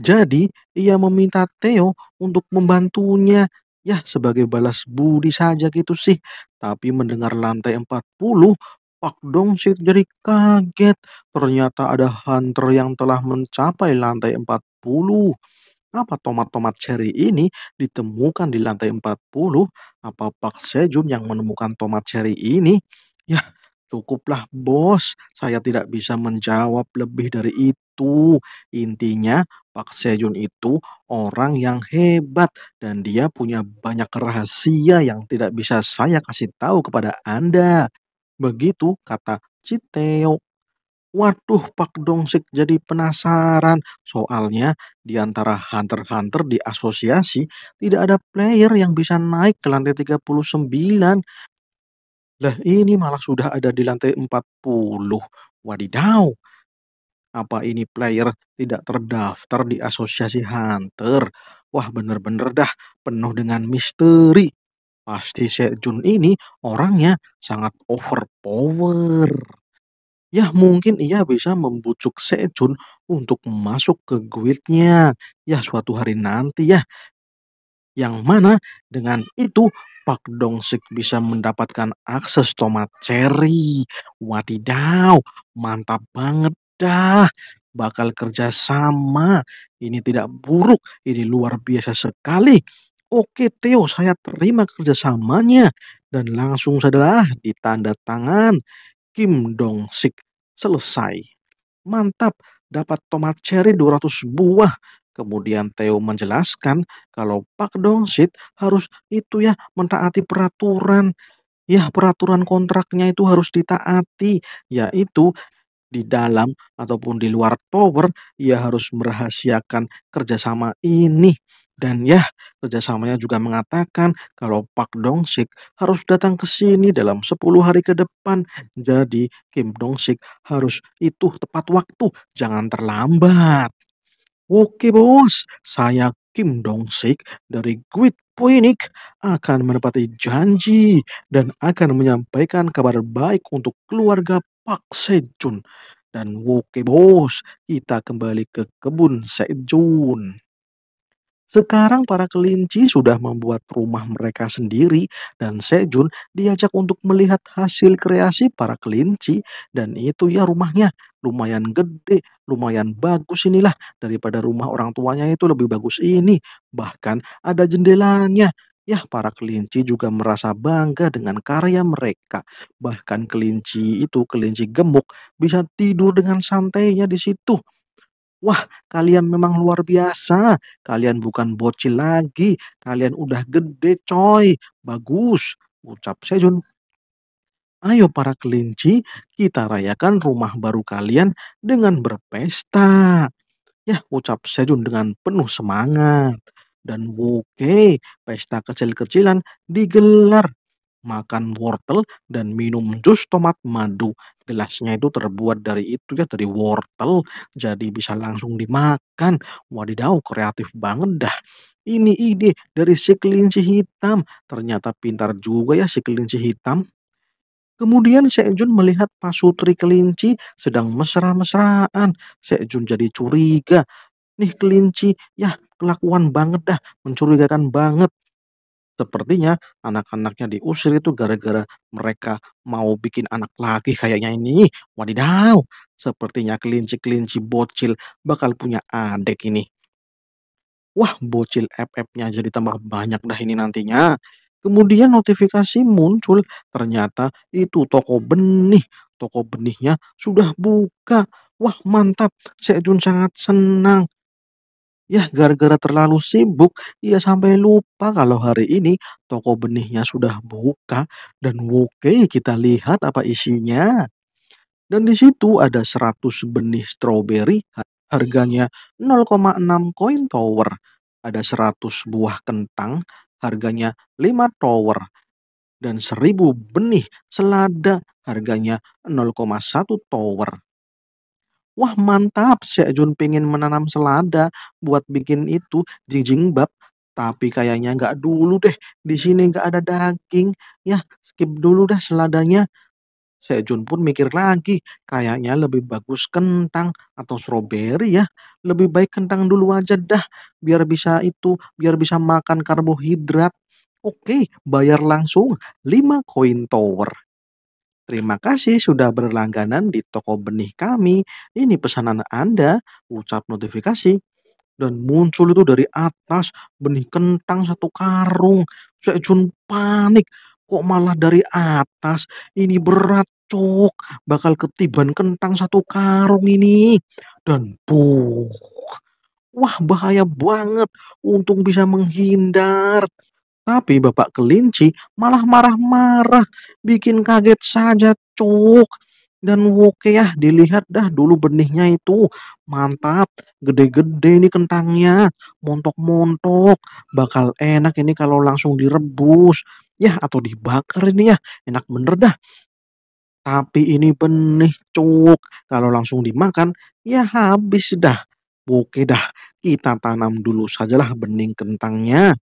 Jadi, ia meminta Teo untuk membantunya ya sebagai balas budi saja gitu sih. Tapi mendengar lantai 40, Pak dong sih, jadi kaget. Ternyata ada hunter yang telah mencapai lantai 40. Apa tomat-tomat cherry ini ditemukan di lantai 40? Apa Pak Sejun yang menemukan tomat cherry ini? Ya cukuplah bos. Saya tidak bisa menjawab lebih dari itu. Intinya, Pak Sejun itu orang yang hebat dan dia punya banyak rahasia yang tidak bisa saya kasih tahu kepada Anda. Begitu kata Citeo. Waduh, Pak Dongsik jadi penasaran. Soalnya di antara hunter-hunter di asosiasi tidak ada player yang bisa naik ke lantai 39. Lah ini malah sudah ada di lantai 40. Wadidaw. Apa ini player tidak terdaftar di asosiasi hunter? Wah bener-bener dah penuh dengan misteri. Pasti Sejun ini orangnya sangat overpower. Yah mungkin ia bisa membujuk Sejun untuk masuk ke guildnya. ya suatu hari nanti ya. Yang mana dengan itu Pak Dongsik bisa mendapatkan akses tomat cherry. Wadidaw, mantap banget dah. Bakal kerja sama. Ini tidak buruk, ini luar biasa sekali. Oke Theo, saya terima kerjasamanya. Dan langsung sajalah ditanda tangan Kim Dong Sik. Selesai. Mantap, dapat tomat cherry 200 buah. Kemudian Theo menjelaskan kalau Pak Dong Sit harus itu ya mentaati peraturan. Ya peraturan kontraknya itu harus ditaati, yaitu di dalam ataupun di luar tower ia harus merahasiakan kerjasama ini dan ya, kerjasamanya juga mengatakan kalau Pak Dong-sik harus datang ke sini dalam 10 hari ke depan. Jadi Kim Dong-sik harus itu tepat waktu, jangan terlambat. Oke bos, saya Kim Dong-sik dari Guit. Poinik akan menepati janji dan akan menyampaikan kabar baik untuk keluarga Pak Sejun. Dan oke bos, kita kembali ke kebun Sejun. Sekarang para kelinci sudah membuat rumah mereka sendiri dan Sejun diajak untuk melihat hasil kreasi para kelinci dan itu ya rumahnya lumayan gede, lumayan bagus inilah daripada rumah orang tuanya itu lebih bagus ini. Bahkan ada jendelanya. Ya, para kelinci juga merasa bangga dengan karya mereka. Bahkan kelinci itu, kelinci gemuk, bisa tidur dengan santainya di situ. Wah, kalian memang luar biasa. Kalian bukan bocil lagi. Kalian udah gede, coy. Bagus, ucap Sejun. Ayo para kelinci, kita rayakan rumah baru kalian dengan berpesta. Ya, ucap Sejun dengan penuh semangat. Dan oke, pesta kecil-kecilan digelar makan wortel dan minum jus tomat madu. Gelasnya itu terbuat dari itu ya, dari wortel. Jadi bisa langsung dimakan. Wadidaw, kreatif banget dah. Ini ide dari si kelinci hitam. Ternyata pintar juga ya si kelinci hitam. Kemudian Sejun melihat pasutri kelinci sedang mesra-mesraan. Sejun jadi curiga. Nih kelinci, ya kelakuan banget dah, mencurigakan banget. Sepertinya anak-anaknya diusir itu gara-gara mereka mau bikin anak lagi kayaknya ini. Wadidaw, sepertinya kelinci-kelinci bocil bakal punya adik ini. Wah, bocil FF-nya jadi tambah banyak dah ini nantinya. Kemudian notifikasi muncul, ternyata itu toko benih. Toko benihnya sudah buka. Wah, mantap. Sejun sangat senang. Ya, gara-gara terlalu sibuk, ia ya sampai lupa kalau hari ini toko benihnya sudah buka dan oke kita lihat apa isinya. Dan di situ ada 100 benih stroberi harganya 0,6 koin tower. Ada 100 buah kentang harganya 5 tower. Dan 1000 benih selada harganya 0,1 tower Wah mantap, Ajun pengen menanam selada buat bikin itu bab. Tapi kayaknya nggak dulu deh, di sini nggak ada daging. Ya, skip dulu dah seladanya. Sejun pun mikir lagi, kayaknya lebih bagus kentang atau stroberi ya. Lebih baik kentang dulu aja dah, biar bisa itu, biar bisa makan karbohidrat. Oke, bayar langsung 5 koin tower. Terima kasih sudah berlangganan di toko benih kami. Ini pesanan Anda, ucap notifikasi. Dan muncul itu dari atas benih kentang satu karung. Sejun panik, kok malah dari atas? Ini berat, cuk. Bakal ketiban kentang satu karung ini. Dan buh. Wah bahaya banget, untung bisa menghindar. Tapi bapak kelinci malah marah-marah, bikin kaget saja, cuk. Dan ya, dilihat dah dulu benihnya itu mantap, gede-gede ini kentangnya, montok-montok, bakal enak ini kalau langsung direbus ya atau dibakar ini ya, enak bener dah. Tapi ini benih cuk, kalau langsung dimakan ya habis dah. Oke dah, kita tanam dulu sajalah bening kentangnya.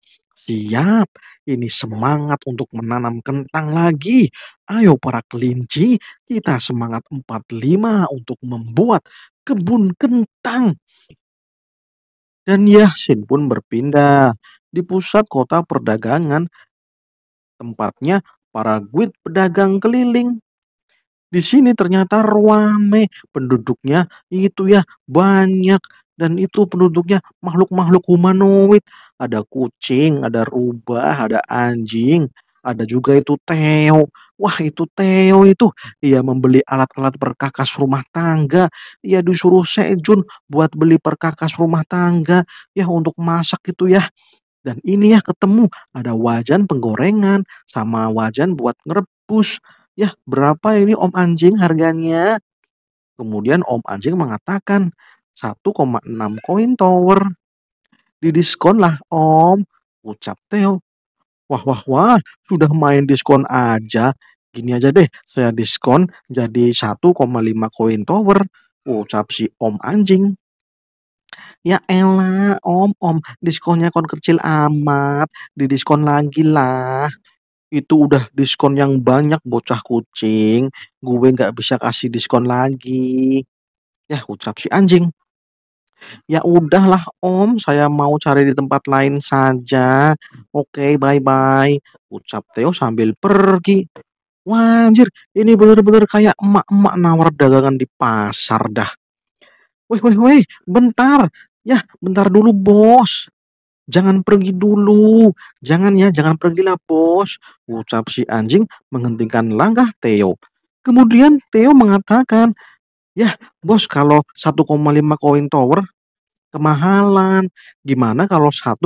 Siap, ini semangat untuk menanam kentang lagi. Ayo para kelinci, kita semangat 45 untuk membuat kebun kentang. Dan Yasin pun berpindah di pusat kota perdagangan. Tempatnya para guid pedagang keliling. Di sini ternyata ruame penduduknya itu ya banyak dan itu penduduknya makhluk-makhluk humanoid. Ada kucing, ada rubah, ada anjing, ada juga itu Theo Wah, itu Theo itu ia membeli alat-alat perkakas rumah tangga. Ia disuruh Sejun buat beli perkakas rumah tangga ya untuk masak itu ya. Dan ini ya ketemu ada wajan penggorengan sama wajan buat ngerebus. Ya, berapa ini Om Anjing harganya? Kemudian Om Anjing mengatakan, 1,6 koin tower. Didiskon lah om, ucap Theo. Wah wah wah, sudah main diskon aja. Gini aja deh, saya diskon jadi 1,5 koin tower, ucap si om anjing. Ya elah, om, om, diskonnya kon kecil amat, didiskon lagi lah itu udah diskon yang banyak bocah kucing. Gue nggak bisa kasih diskon lagi. Ya ucap si anjing. Ya udahlah Om, saya mau cari di tempat lain saja. Oke, bye-bye. Ucap Theo sambil pergi. wajir ini bener-bener kayak emak-emak nawar dagangan di pasar dah. Weh, weh, weh, bentar. Ya, bentar dulu bos. Jangan pergi dulu. Jangan ya, jangan pergilah bos. Ucap si anjing menghentikan langkah Theo. Kemudian Theo mengatakan, Ya, bos, kalau 1,5 koin tower kemahalan. Gimana kalau 1,2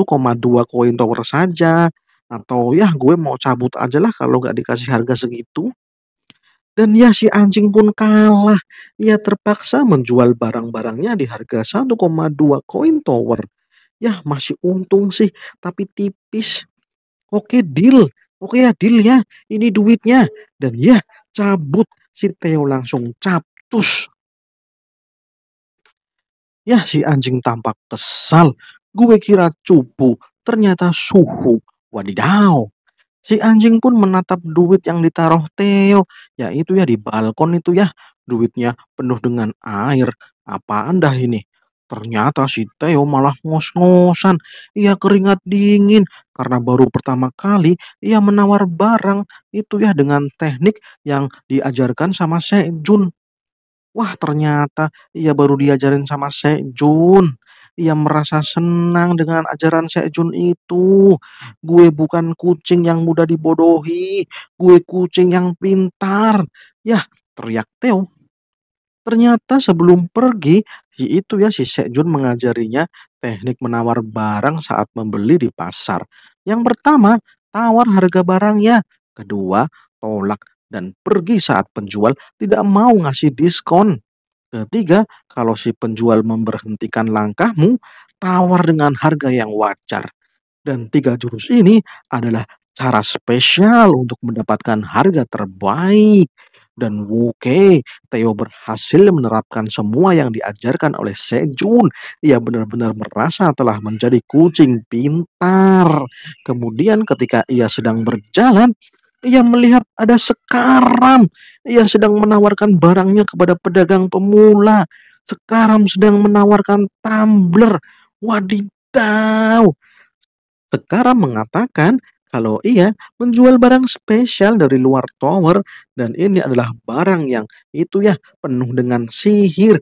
koin tower saja? Atau ya gue mau cabut aja lah kalau nggak dikasih harga segitu. Dan ya si anjing pun kalah. Ia terpaksa menjual barang-barangnya di harga 1,2 koin tower. Ya masih untung sih, tapi tipis. Oke deal, oke ya deal ya, ini duitnya. Dan ya cabut si Theo langsung capcus Ya si anjing tampak kesal. Gue kira cupu, ternyata suhu. Wadidaw. Si anjing pun menatap duit yang ditaruh Theo, yaitu ya di balkon itu ya. Duitnya penuh dengan air. Apa dah ini? Ternyata si Theo malah ngos-ngosan. Ia keringat dingin karena baru pertama kali ia menawar barang itu ya dengan teknik yang diajarkan sama Sejun. Wah ternyata ia baru diajarin sama Sejun. Ia merasa senang dengan ajaran Sejun itu. Gue bukan kucing yang mudah dibodohi. Gue kucing yang pintar. Yah, teriak Teo. Ternyata sebelum pergi, si itu ya si Sejun mengajarinya teknik menawar barang saat membeli di pasar. Yang pertama, tawar harga barangnya. Kedua, tolak dan pergi saat penjual tidak mau ngasih diskon. Ketiga, kalau si penjual memberhentikan langkahmu, tawar dengan harga yang wajar. Dan tiga jurus ini adalah cara spesial untuk mendapatkan harga terbaik. Dan oke Theo berhasil menerapkan semua yang diajarkan oleh Sejun. Ia benar-benar merasa telah menjadi kucing pintar. Kemudian ketika ia sedang berjalan, ia melihat ada sekaram yang sedang menawarkan barangnya kepada pedagang pemula. Sekaram sedang menawarkan tumbler. Wadidaw. Sekaram mengatakan kalau ia menjual barang spesial dari luar tower dan ini adalah barang yang itu ya penuh dengan sihir.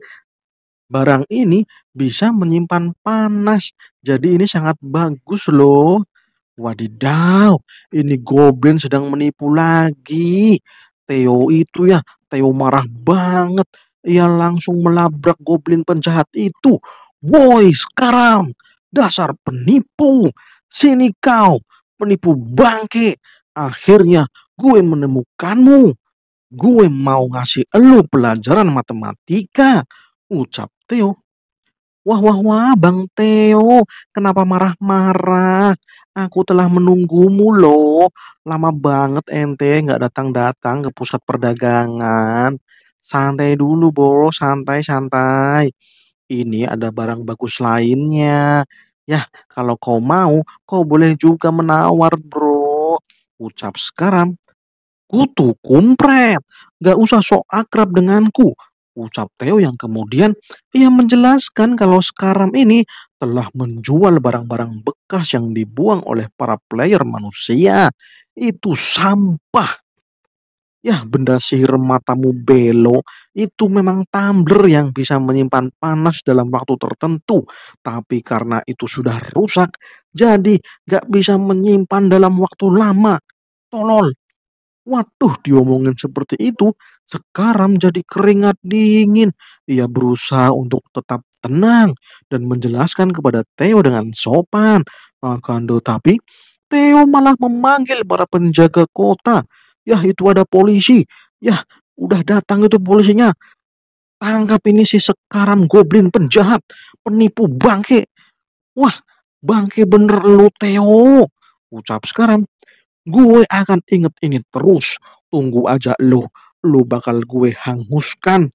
Barang ini bisa menyimpan panas. Jadi ini sangat bagus loh. Wadidaw, ini Goblin sedang menipu lagi. Theo itu ya, Theo marah banget. Ia langsung melabrak Goblin penjahat itu. Woi, sekarang! Dasar penipu! Sini kau, penipu bangke! Akhirnya gue menemukanmu. Gue mau ngasih elu pelajaran matematika. Ucap Theo Wah, wah, wah, Bang Teo, kenapa marah-marah? Aku telah menunggumu loh. Lama banget ente nggak datang-datang ke pusat perdagangan. Santai dulu, bro. Santai, santai. Ini ada barang bagus lainnya. Ya, kalau kau mau, kau boleh juga menawar, bro. Ucap sekarang. Kutu kumpret, gak usah sok akrab denganku ucap Theo yang kemudian ia menjelaskan kalau sekarang ini telah menjual barang-barang bekas yang dibuang oleh para player manusia. Itu sampah. Ya benda sihir matamu belo itu memang tumbler yang bisa menyimpan panas dalam waktu tertentu. Tapi karena itu sudah rusak jadi gak bisa menyimpan dalam waktu lama. Tolol. Waduh diomongin seperti itu sekarang jadi keringat dingin. Ia berusaha untuk tetap tenang dan menjelaskan kepada Theo dengan sopan. Akan ah, tetapi, Theo malah memanggil para penjaga kota. Yah, itu ada polisi. Yah, udah datang itu polisinya. Tangkap ini si sekarang goblin penjahat, penipu bangke. Wah, bangke bener lu Theo. Ucap sekarang, gue akan inget ini terus. Tunggu aja lu lu bakal gue hanguskan,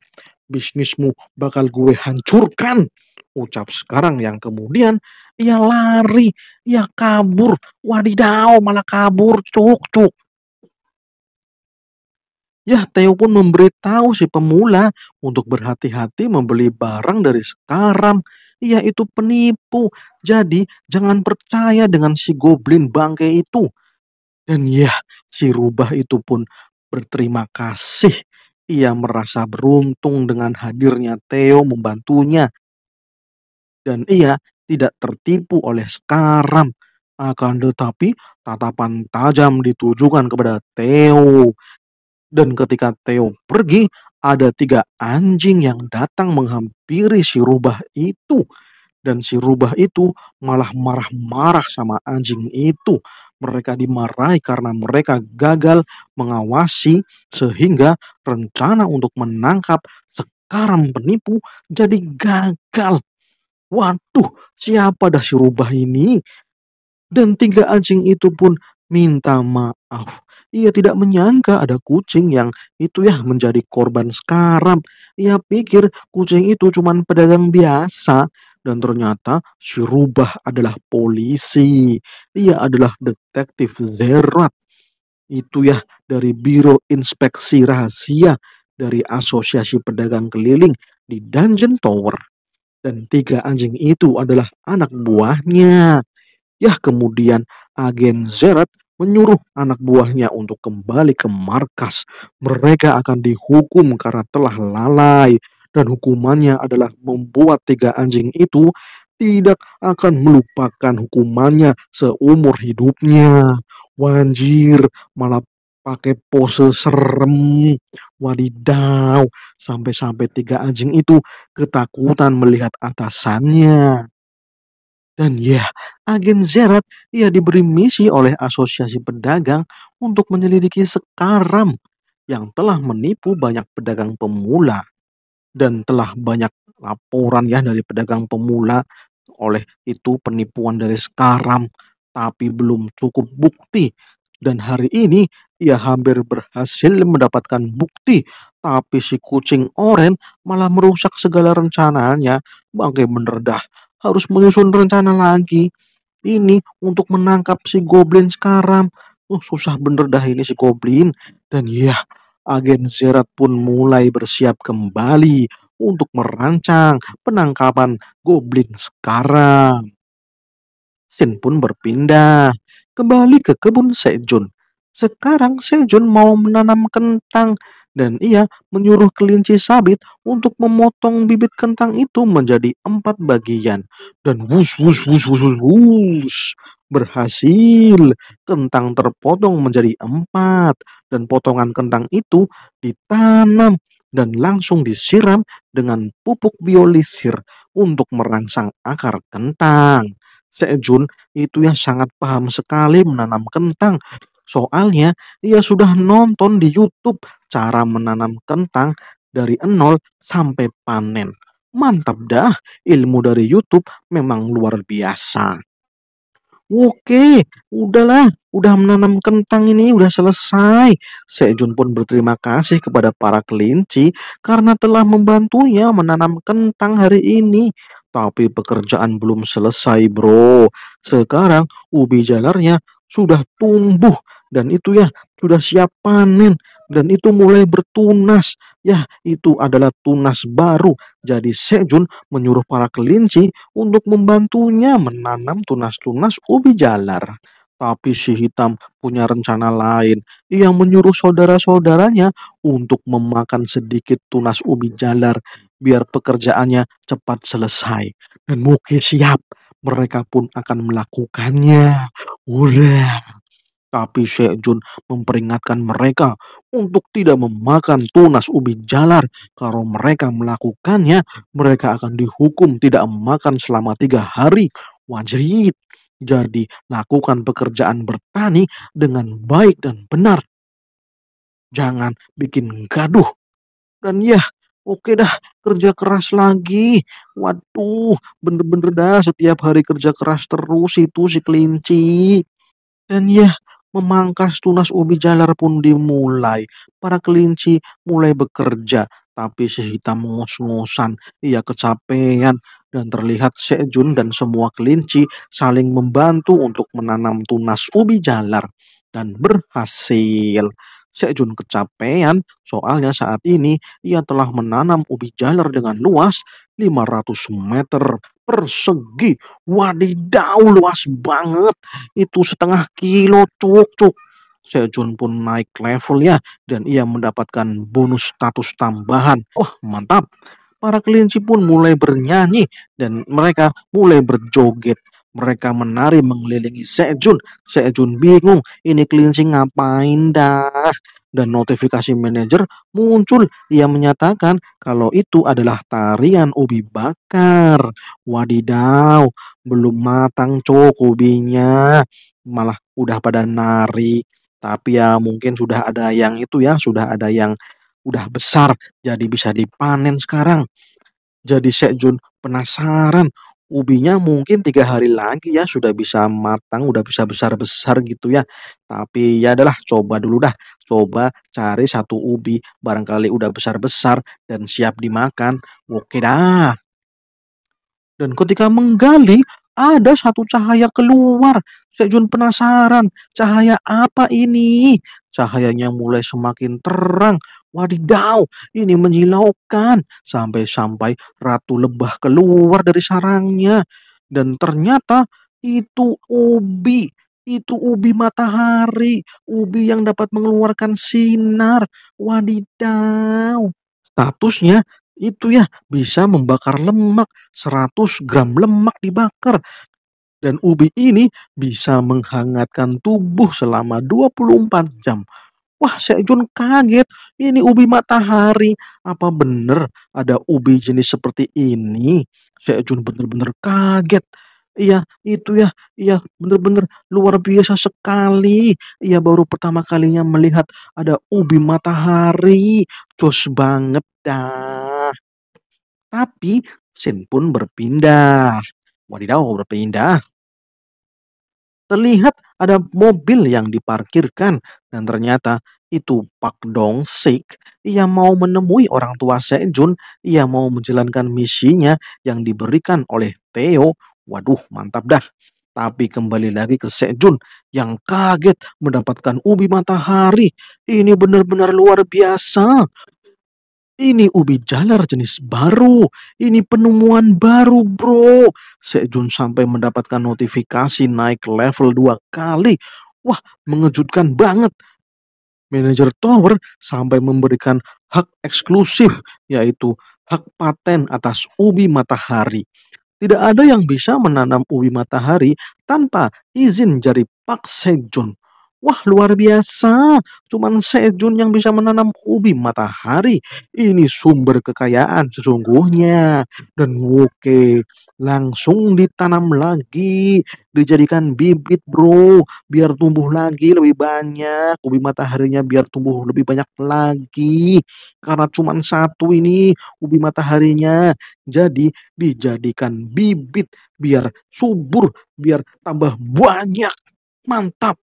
bisnismu bakal gue hancurkan. Ucap sekarang yang kemudian ia lari, ia kabur. Wadidaw, malah kabur, cuk, cuk. Ya, Theo pun memberitahu si pemula untuk berhati-hati membeli barang dari sekarang. Ia itu penipu, jadi jangan percaya dengan si goblin bangke itu. Dan ya, si rubah itu pun berterima kasih. Ia merasa beruntung dengan hadirnya Theo membantunya. Dan ia tidak tertipu oleh sekarang. Akan tetapi tatapan tajam ditujukan kepada Theo. Dan ketika Theo pergi, ada tiga anjing yang datang menghampiri si rubah itu. Dan si rubah itu malah marah-marah sama anjing itu mereka dimarahi karena mereka gagal mengawasi sehingga rencana untuk menangkap sekarang penipu jadi gagal. Waduh, siapa dah si rubah ini? Dan tiga anjing itu pun minta maaf. Ia tidak menyangka ada kucing yang itu ya menjadi korban sekarang. Ia pikir kucing itu cuma pedagang biasa dan ternyata si Rubah adalah polisi. Ia adalah detektif Zerat. Itu ya dari Biro Inspeksi Rahasia dari Asosiasi Pedagang Keliling di Dungeon Tower. Dan tiga anjing itu adalah anak buahnya. Yah kemudian agen Zerat menyuruh anak buahnya untuk kembali ke markas. Mereka akan dihukum karena telah lalai dan hukumannya adalah membuat tiga anjing itu tidak akan melupakan hukumannya seumur hidupnya. Wanjir, malah pakai pose serem. Wadidaw, sampai-sampai tiga anjing itu ketakutan melihat atasannya. Dan ya, agen Zerat ia diberi misi oleh asosiasi pedagang untuk menyelidiki sekaram yang telah menipu banyak pedagang pemula. Dan telah banyak laporan ya dari pedagang pemula oleh itu penipuan dari sekarang tapi belum cukup bukti. Dan hari ini ia hampir berhasil mendapatkan bukti, tapi si kucing oren malah merusak segala rencananya. Bangkai bener harus menyusun rencana lagi. Ini untuk menangkap si goblin sekarang. Oh, susah bener dah ini si goblin. Dan ya, agen Zerat pun mulai bersiap kembali untuk merancang penangkapan goblin sekarang. Sin pun berpindah kembali ke kebun Sejun. Sekarang Sejun mau menanam kentang dan ia menyuruh kelinci sabit untuk memotong bibit kentang itu menjadi empat bagian. Dan wush wush wush wush wush, wus berhasil kentang terpotong menjadi empat dan potongan kentang itu ditanam dan langsung disiram dengan pupuk biolisir untuk merangsang akar kentang. Sejun itu yang sangat paham sekali menanam kentang Soalnya ia sudah nonton di YouTube cara menanam kentang dari nol sampai panen. Mantap dah, ilmu dari YouTube memang luar biasa. Oke, udahlah, udah menanam kentang ini udah selesai. Sejun pun berterima kasih kepada para kelinci karena telah membantunya menanam kentang hari ini. Tapi pekerjaan belum selesai, bro. Sekarang ubi jalarnya sudah tumbuh dan itu ya sudah siap panen dan itu mulai bertunas ya itu adalah tunas baru jadi Sejun menyuruh para kelinci untuk membantunya menanam tunas-tunas ubi jalar tapi si hitam punya rencana lain. Ia menyuruh saudara-saudaranya untuk memakan sedikit tunas ubi jalar biar pekerjaannya cepat selesai. Dan mungkin siap, mereka pun akan melakukannya. Udah. Tapi Jun memperingatkan mereka untuk tidak memakan tunas ubi jalar. Kalau mereka melakukannya, mereka akan dihukum tidak memakan selama tiga hari. Wajib. Jadi, lakukan pekerjaan bertani dengan baik dan benar. Jangan bikin gaduh. Dan ya, Oke dah, kerja keras lagi. Waduh, bener-bener dah setiap hari kerja keras terus itu si kelinci. Dan ya, memangkas tunas ubi jalar pun dimulai. Para kelinci mulai bekerja, tapi si hitam ngos-ngosan. Ia kecapean dan terlihat Sejun dan semua kelinci saling membantu untuk menanam tunas ubi jalar dan berhasil. Sejun kecapean soalnya saat ini ia telah menanam ubi jalar dengan luas 500 meter persegi. Wadidaw luas banget. Itu setengah kilo cuk-cuk. Sejun pun naik level ya, dan ia mendapatkan bonus status tambahan. Wah mantap. Para kelinci pun mulai bernyanyi dan mereka mulai berjoget. Mereka menari mengelilingi Sejun. Sejun bingung, ini cleansing ngapain dah? Dan notifikasi manajer muncul. Ia menyatakan kalau itu adalah tarian ubi bakar. Wadidaw, belum matang cok ubinya. Malah udah pada nari. Tapi ya mungkin sudah ada yang itu ya, sudah ada yang udah besar. Jadi bisa dipanen sekarang. Jadi Sejun penasaran ubinya mungkin tiga hari lagi ya sudah bisa matang, udah bisa besar-besar gitu ya. Tapi ya adalah coba dulu dah, coba cari satu ubi barangkali udah besar-besar dan siap dimakan. Oke dah. Dan ketika menggali, ada satu cahaya keluar. Sejun penasaran, cahaya apa ini? Cahayanya mulai semakin terang. Wadidaw, ini menyilaukan. Sampai-sampai ratu lebah keluar dari sarangnya. Dan ternyata itu ubi. Itu ubi matahari. Ubi yang dapat mengeluarkan sinar. Wadidaw. Statusnya itu ya bisa membakar lemak 100 gram lemak dibakar dan ubi ini bisa menghangatkan tubuh selama 24 jam. Wah, Sejun kaget. Ini ubi matahari. Apa bener ada ubi jenis seperti ini? Sejun bener-bener kaget. Iya, itu ya. Iya, bener-bener luar biasa sekali. Iya, baru pertama kalinya melihat ada ubi matahari. Jos banget dah. Tapi Sen pun berpindah. Wadidaw, berpindah. Terlihat ada mobil yang diparkirkan dan ternyata itu Pak Dong Sik. Ia mau menemui orang tua Sejun. Ia mau menjalankan misinya yang diberikan oleh Theo. Waduh mantap dah. Tapi kembali lagi ke Sejun yang kaget mendapatkan ubi matahari. Ini benar-benar luar biasa. Ini ubi jalar jenis baru. Ini penemuan baru, bro. Sejun sampai mendapatkan notifikasi naik level dua kali. Wah, mengejutkan banget. Manager Tower sampai memberikan hak eksklusif, yaitu hak paten atas ubi matahari. Tidak ada yang bisa menanam ubi matahari tanpa izin dari pak Sejun. Wah luar biasa, cuman Sejun yang bisa menanam ubi matahari. Ini sumber kekayaan sesungguhnya. Dan Woke langsung ditanam lagi, dijadikan bibit bro, biar tumbuh lagi lebih banyak. Ubi mataharinya biar tumbuh lebih banyak lagi. Karena cuman satu ini ubi mataharinya. Jadi dijadikan bibit biar subur, biar tambah banyak. Mantap.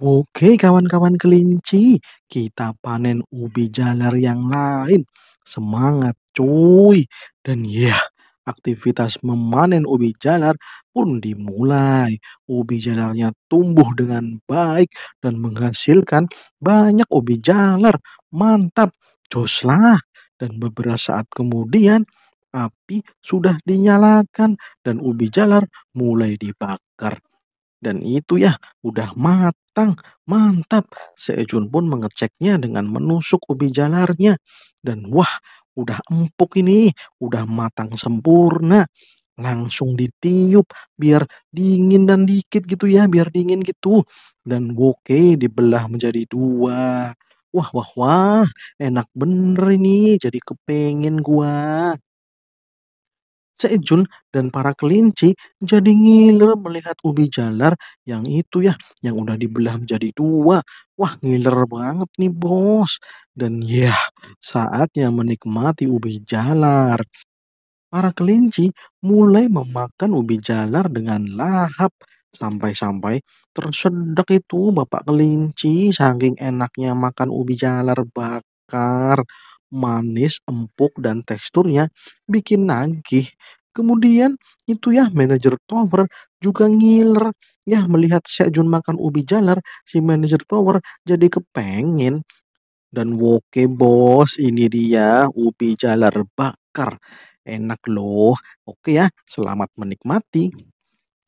Oke, kawan-kawan kelinci, kita panen ubi jalar yang lain. Semangat, cuy! Dan ya, aktivitas memanen ubi jalar pun dimulai. Ubi jalarnya tumbuh dengan baik dan menghasilkan banyak ubi jalar. Mantap, joslah! Dan beberapa saat kemudian, api sudah dinyalakan dan ubi jalar mulai dibakar. Dan itu ya, udah mati matang. Mantap. Sejun pun mengeceknya dengan menusuk ubi jalarnya. Dan wah, udah empuk ini, udah matang sempurna. Langsung ditiup biar dingin dan dikit gitu ya, biar dingin gitu. Dan bokeh dibelah menjadi dua. Wah, wah, wah, enak bener ini, jadi kepengen gua. Sejun dan para kelinci jadi ngiler melihat ubi jalar yang itu ya, yang udah dibelah menjadi dua. Wah ngiler banget nih bos. Dan ya saatnya menikmati ubi jalar. Para kelinci mulai memakan ubi jalar dengan lahap. Sampai-sampai tersedak itu bapak kelinci saking enaknya makan ubi jalar bakar manis, empuk, dan teksturnya bikin nagih. Kemudian itu ya manajer Tower juga ngiler ya melihat Sejun makan ubi jalar, si manajer Tower jadi kepengen dan woke bos ini dia ubi jalar bakar enak loh. Oke ya, selamat menikmati.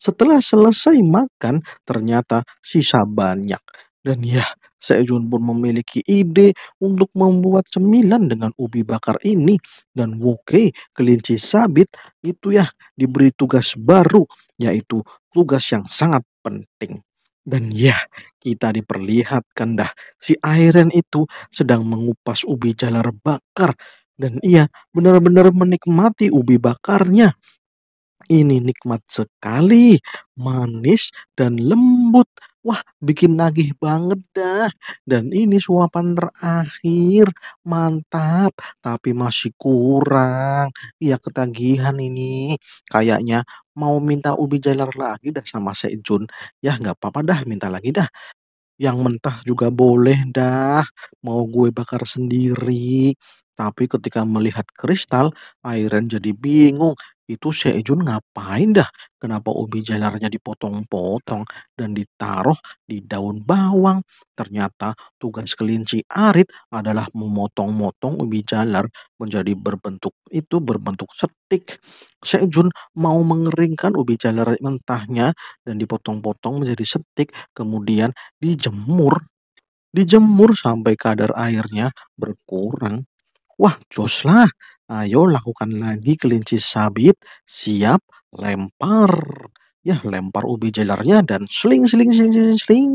Setelah selesai makan, ternyata sisa banyak. Dan ya, Sejun pun memiliki ide untuk membuat cemilan dengan ubi bakar ini. Dan Woke, kelinci sabit, itu ya diberi tugas baru, yaitu tugas yang sangat penting. Dan ya, kita diperlihatkan dah si Iron itu sedang mengupas ubi jalar bakar. Dan ia benar-benar menikmati ubi bakarnya. Ini nikmat sekali, manis dan lembut Wah, bikin nagih banget dah. Dan ini suapan terakhir, mantap, tapi masih kurang. Iya ketagihan ini. Kayaknya mau minta ubi jalar lagi dah sama Sejun. Ya, nggak apa-apa dah, minta lagi dah. Yang mentah juga boleh dah, mau gue bakar sendiri. Tapi ketika melihat kristal, Airen jadi bingung. Itu Sejun ngapain dah? Kenapa ubi jalarnya dipotong-potong dan ditaruh di daun bawang? Ternyata tugas kelinci arit adalah memotong-motong ubi jalar menjadi berbentuk itu berbentuk setik. Sejun mau mengeringkan ubi jalar mentahnya dan dipotong-potong menjadi setik, kemudian dijemur dijemur sampai kadar airnya berkurang. Wah, joslah. Ayo lakukan lagi kelinci sabit. Siap, lempar. Ya, lempar ubi jalarnya dan sling, sling, sling, sling, sling.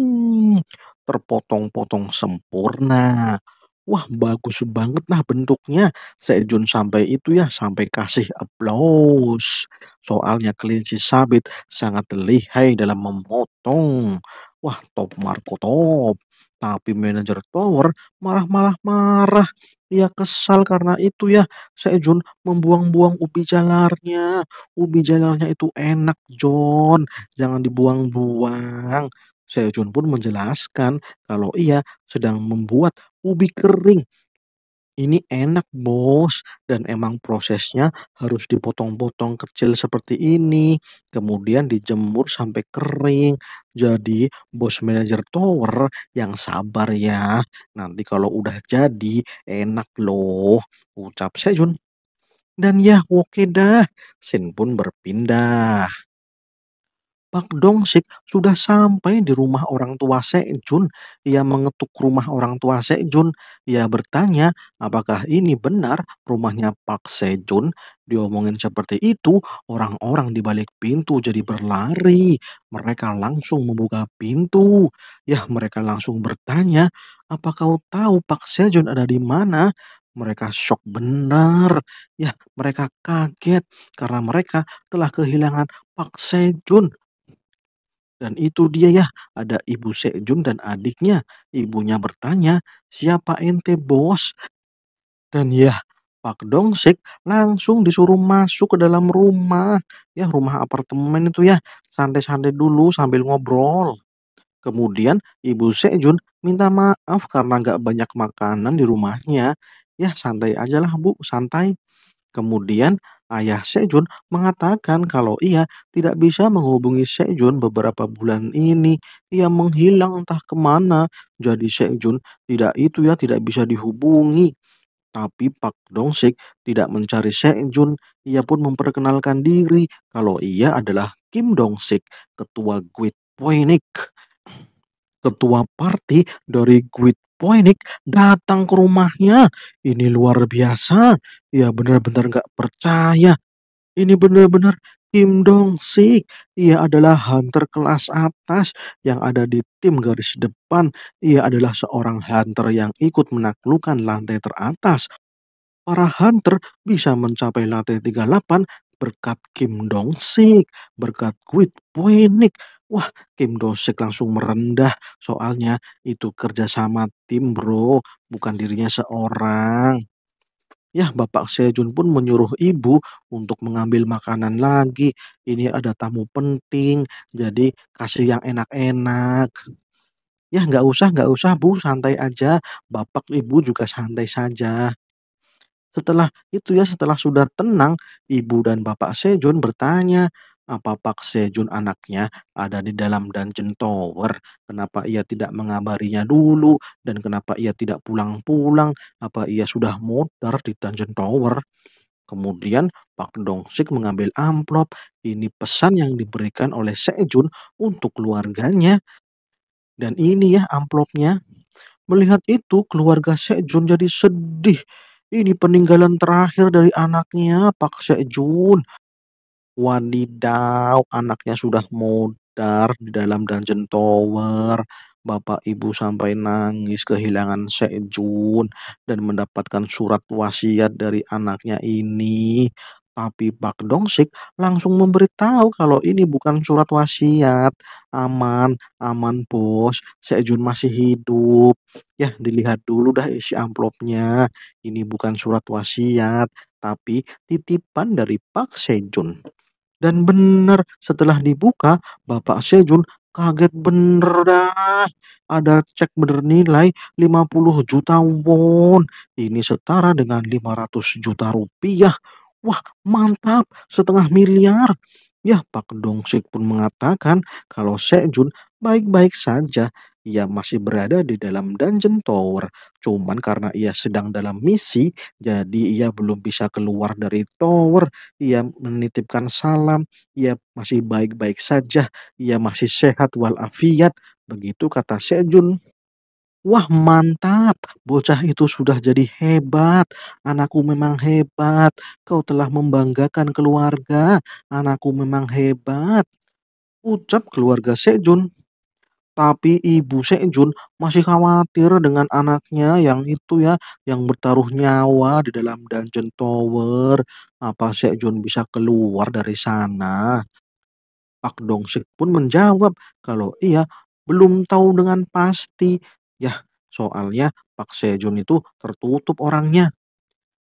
Terpotong-potong sempurna. Wah, bagus banget nah bentuknya. saya jun sampai itu ya, sampai kasih aplaus. Soalnya kelinci sabit sangat lihai dalam memotong. Wah, top Marco top. Tapi manajer tower marah-marah marah. Ia kesal karena itu ya. Sejun membuang-buang ubi jalarnya. Ubi jalarnya itu enak, John. Jangan dibuang-buang. Sejun pun menjelaskan kalau ia sedang membuat ubi kering ini enak Bos, dan emang prosesnya harus dipotong-potong kecil seperti ini, kemudian dijemur sampai kering. Jadi Bos Manager Tower yang sabar ya, nanti kalau udah jadi enak loh, ucap Sejun. Dan ya oke dah, Sin pun berpindah. Pak Dong-sik sudah sampai di rumah orang tua Sejun. Ia mengetuk rumah orang tua Sejun. Ia bertanya, apakah ini benar rumahnya Pak Sejun? Diomongin seperti itu, orang-orang di balik pintu jadi berlari. Mereka langsung membuka pintu. Ya, mereka langsung bertanya, apa kau tahu Pak Sejun ada di mana? mereka shock benar. Ya, mereka kaget karena mereka telah kehilangan Pak Sejun, dan itu dia ya, ada ibu Sejun dan adiknya. Ibunya bertanya, siapa ente bos? Dan ya, Pak Dongsik langsung disuruh masuk ke dalam rumah. Ya, rumah apartemen itu ya, santai-santai dulu sambil ngobrol. Kemudian ibu Sejun minta maaf karena gak banyak makanan di rumahnya. Ya santai aja lah bu, santai. Kemudian ayah Sejun mengatakan kalau ia tidak bisa menghubungi Sejun beberapa bulan ini. Ia menghilang entah kemana. Jadi Sejun tidak itu ya tidak bisa dihubungi. Tapi Pak Dongsik tidak mencari Sejun. Ia pun memperkenalkan diri kalau ia adalah Kim Dongsik, ketua Guild Poinik ketua parti dari Guid Poinik datang ke rumahnya. Ini luar biasa. Ia benar-benar gak percaya. Ini benar-benar Kim Dong Sik. Ia adalah hunter kelas atas yang ada di tim garis depan. Ia adalah seorang hunter yang ikut menaklukkan lantai teratas. Para hunter bisa mencapai lantai 38 berkat Kim Dong Sik, berkat Kuit Poenik, Wah, Kim Dosek langsung merendah, soalnya itu kerja sama tim, Bro, bukan dirinya seorang. Yah, Bapak Sejun pun menyuruh ibu untuk mengambil makanan lagi. Ini ada tamu penting, jadi kasih yang enak-enak. Yah, nggak usah, nggak usah, Bu, santai aja. Bapak Ibu juga santai saja. Setelah itu ya, setelah sudah tenang, ibu dan Bapak Sejun bertanya, apa Pak Sejun anaknya ada di dalam Dungeon Tower? Kenapa ia tidak mengabarinya dulu? Dan kenapa ia tidak pulang-pulang? Apa ia sudah mudar di Dungeon Tower? Kemudian Pak Dongsik mengambil amplop. Ini pesan yang diberikan oleh Sejun untuk keluarganya. Dan ini ya amplopnya. Melihat itu keluarga Sejun jadi sedih. Ini peninggalan terakhir dari anaknya Pak Sejun. Wadidaw, anaknya sudah modar di dalam dungeon tower. Bapak ibu sampai nangis kehilangan Sejun dan mendapatkan surat wasiat dari anaknya ini. Tapi Pak Dongsik langsung memberitahu kalau ini bukan surat wasiat. Aman, aman bos, Sejun masih hidup. Ya dilihat dulu dah isi amplopnya. Ini bukan surat wasiat, tapi titipan dari Pak Sejun. Dan benar setelah dibuka, Bapak Sejun kaget bener dah. Ada cek bener bernilai 50 juta won. Ini setara dengan 500 juta rupiah. Wah, mantap, setengah miliar. Ya, Pak Dongsik pun mengatakan kalau Sejun baik-baik saja ia masih berada di dalam dungeon tower. Cuman karena ia sedang dalam misi, jadi ia belum bisa keluar dari tower. Ia menitipkan salam, ia masih baik-baik saja, ia masih sehat walafiat. Begitu kata Sejun. Wah mantap, bocah itu sudah jadi hebat. Anakku memang hebat. Kau telah membanggakan keluarga. Anakku memang hebat. Ucap keluarga Sejun tapi ibu Sejun masih khawatir dengan anaknya yang itu ya, yang bertaruh nyawa di dalam dungeon tower. Apa Sejun bisa keluar dari sana? Pak Dongsik pun menjawab kalau iya, belum tahu dengan pasti. Ya, soalnya Pak Sejun itu tertutup orangnya.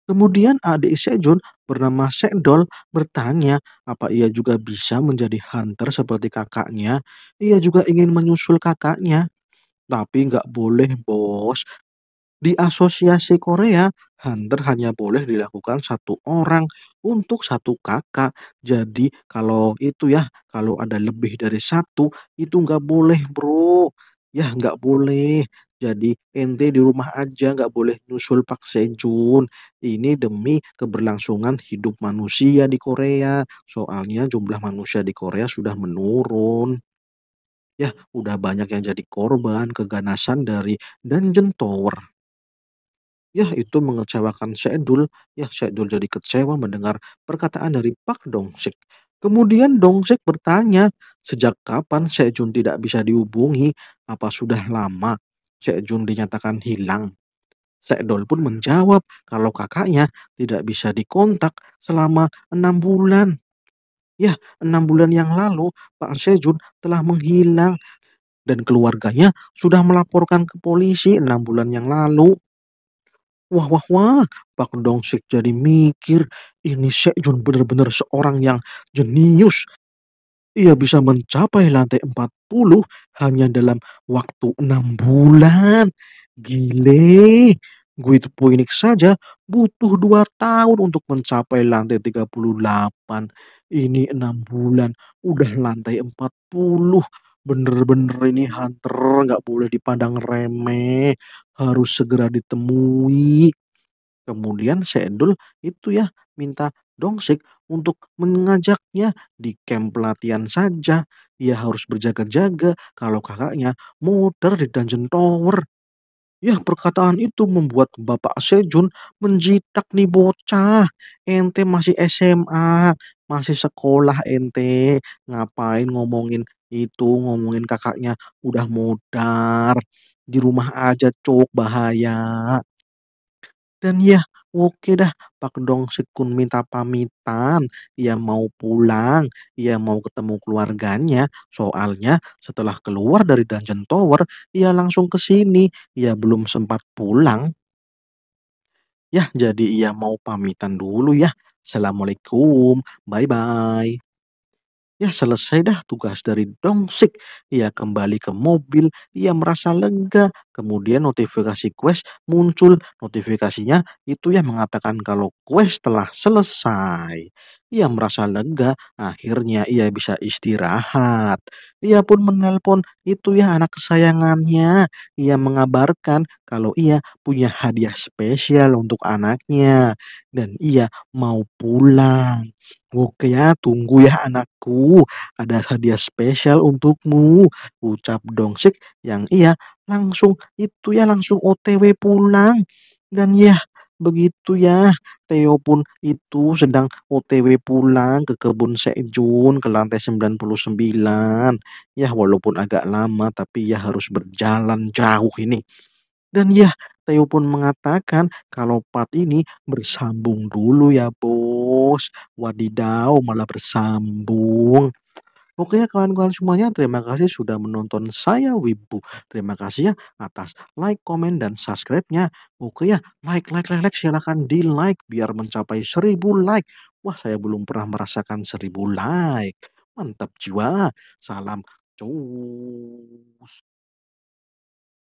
Kemudian adik Sejun bernama Sekdol bertanya apa ia juga bisa menjadi hunter seperti kakaknya. Ia juga ingin menyusul kakaknya. Tapi nggak boleh bos. Di asosiasi Korea, hunter hanya boleh dilakukan satu orang untuk satu kakak. Jadi kalau itu ya, kalau ada lebih dari satu, itu nggak boleh bro. Ya nggak boleh. Jadi ente di rumah aja nggak boleh nyusul Pak Sejun. Ini demi keberlangsungan hidup manusia di Korea. Soalnya jumlah manusia di Korea sudah menurun. Ya, udah banyak yang jadi korban keganasan dari Dungeon Tower. Ya, itu mengecewakan Seedul. Ya, Seedul jadi kecewa mendengar perkataan dari Pak Dongsik. Kemudian Dongsek bertanya, sejak kapan Sejun tidak bisa dihubungi? Apa sudah lama? Cek Jun dinyatakan hilang. Sekdol pun menjawab kalau kakaknya tidak bisa dikontak selama enam bulan. Ya, enam bulan yang lalu Pak Sejun telah menghilang dan keluarganya sudah melaporkan ke polisi enam bulan yang lalu. Wah, wah, wah, Pak Dongsik jadi mikir ini Sejun benar-benar seorang yang jenius ia bisa mencapai lantai 40 hanya dalam waktu enam bulan. Gile, Guido Poinik saja butuh dua tahun untuk mencapai lantai 38. Ini enam bulan, udah lantai 40. Bener-bener ini hunter, gak boleh dipandang remeh. Harus segera ditemui. Kemudian Sendul itu ya minta Dongsik untuk mengajaknya di camp pelatihan saja. Ia harus berjaga-jaga kalau kakaknya muter di Dungeon Tower. Ya, perkataan itu membuat Bapak Sejun menjitak nih bocah. Ente masih SMA, masih sekolah ente. Ngapain ngomongin itu, ngomongin kakaknya udah modar. Di rumah aja cok bahaya. Dan ya, Oke dah, Pak Dong Sikun minta pamitan. Ia mau pulang, ia mau ketemu keluarganya. Soalnya setelah keluar dari Dungeon Tower, ia langsung ke sini. Ia belum sempat pulang. Ya, jadi ia mau pamitan dulu ya. Assalamualaikum, bye-bye. Ya selesai dah tugas dari Dongsik. Ia kembali ke mobil, ia merasa lega. Kemudian notifikasi quest muncul. Notifikasinya itu yang mengatakan kalau quest telah selesai. Ia merasa lega, akhirnya ia bisa istirahat. Ia pun menelpon, itu ya anak kesayangannya. Ia mengabarkan kalau ia punya hadiah spesial untuk anaknya. Dan ia mau pulang. Oke ya, tunggu ya anakku. Ada hadiah spesial untukmu. Ucap Dongsik yang iya langsung itu ya langsung OTW pulang. Dan ya begitu ya. Theo pun itu sedang OTW pulang ke kebun Sejun ke lantai 99. Ya walaupun agak lama tapi ya harus berjalan jauh ini. Dan ya Theo pun mengatakan kalau part ini bersambung dulu ya, Bu terus Wadidaw, malah bersambung. Oke ya kawan-kawan semuanya, terima kasih sudah menonton saya Wibu. Terima kasih ya atas like, komen, dan subscribe-nya. Oke ya, like, like, like, like, silahkan di like biar mencapai seribu like. Wah, saya belum pernah merasakan seribu like. Mantap jiwa. Salam cus.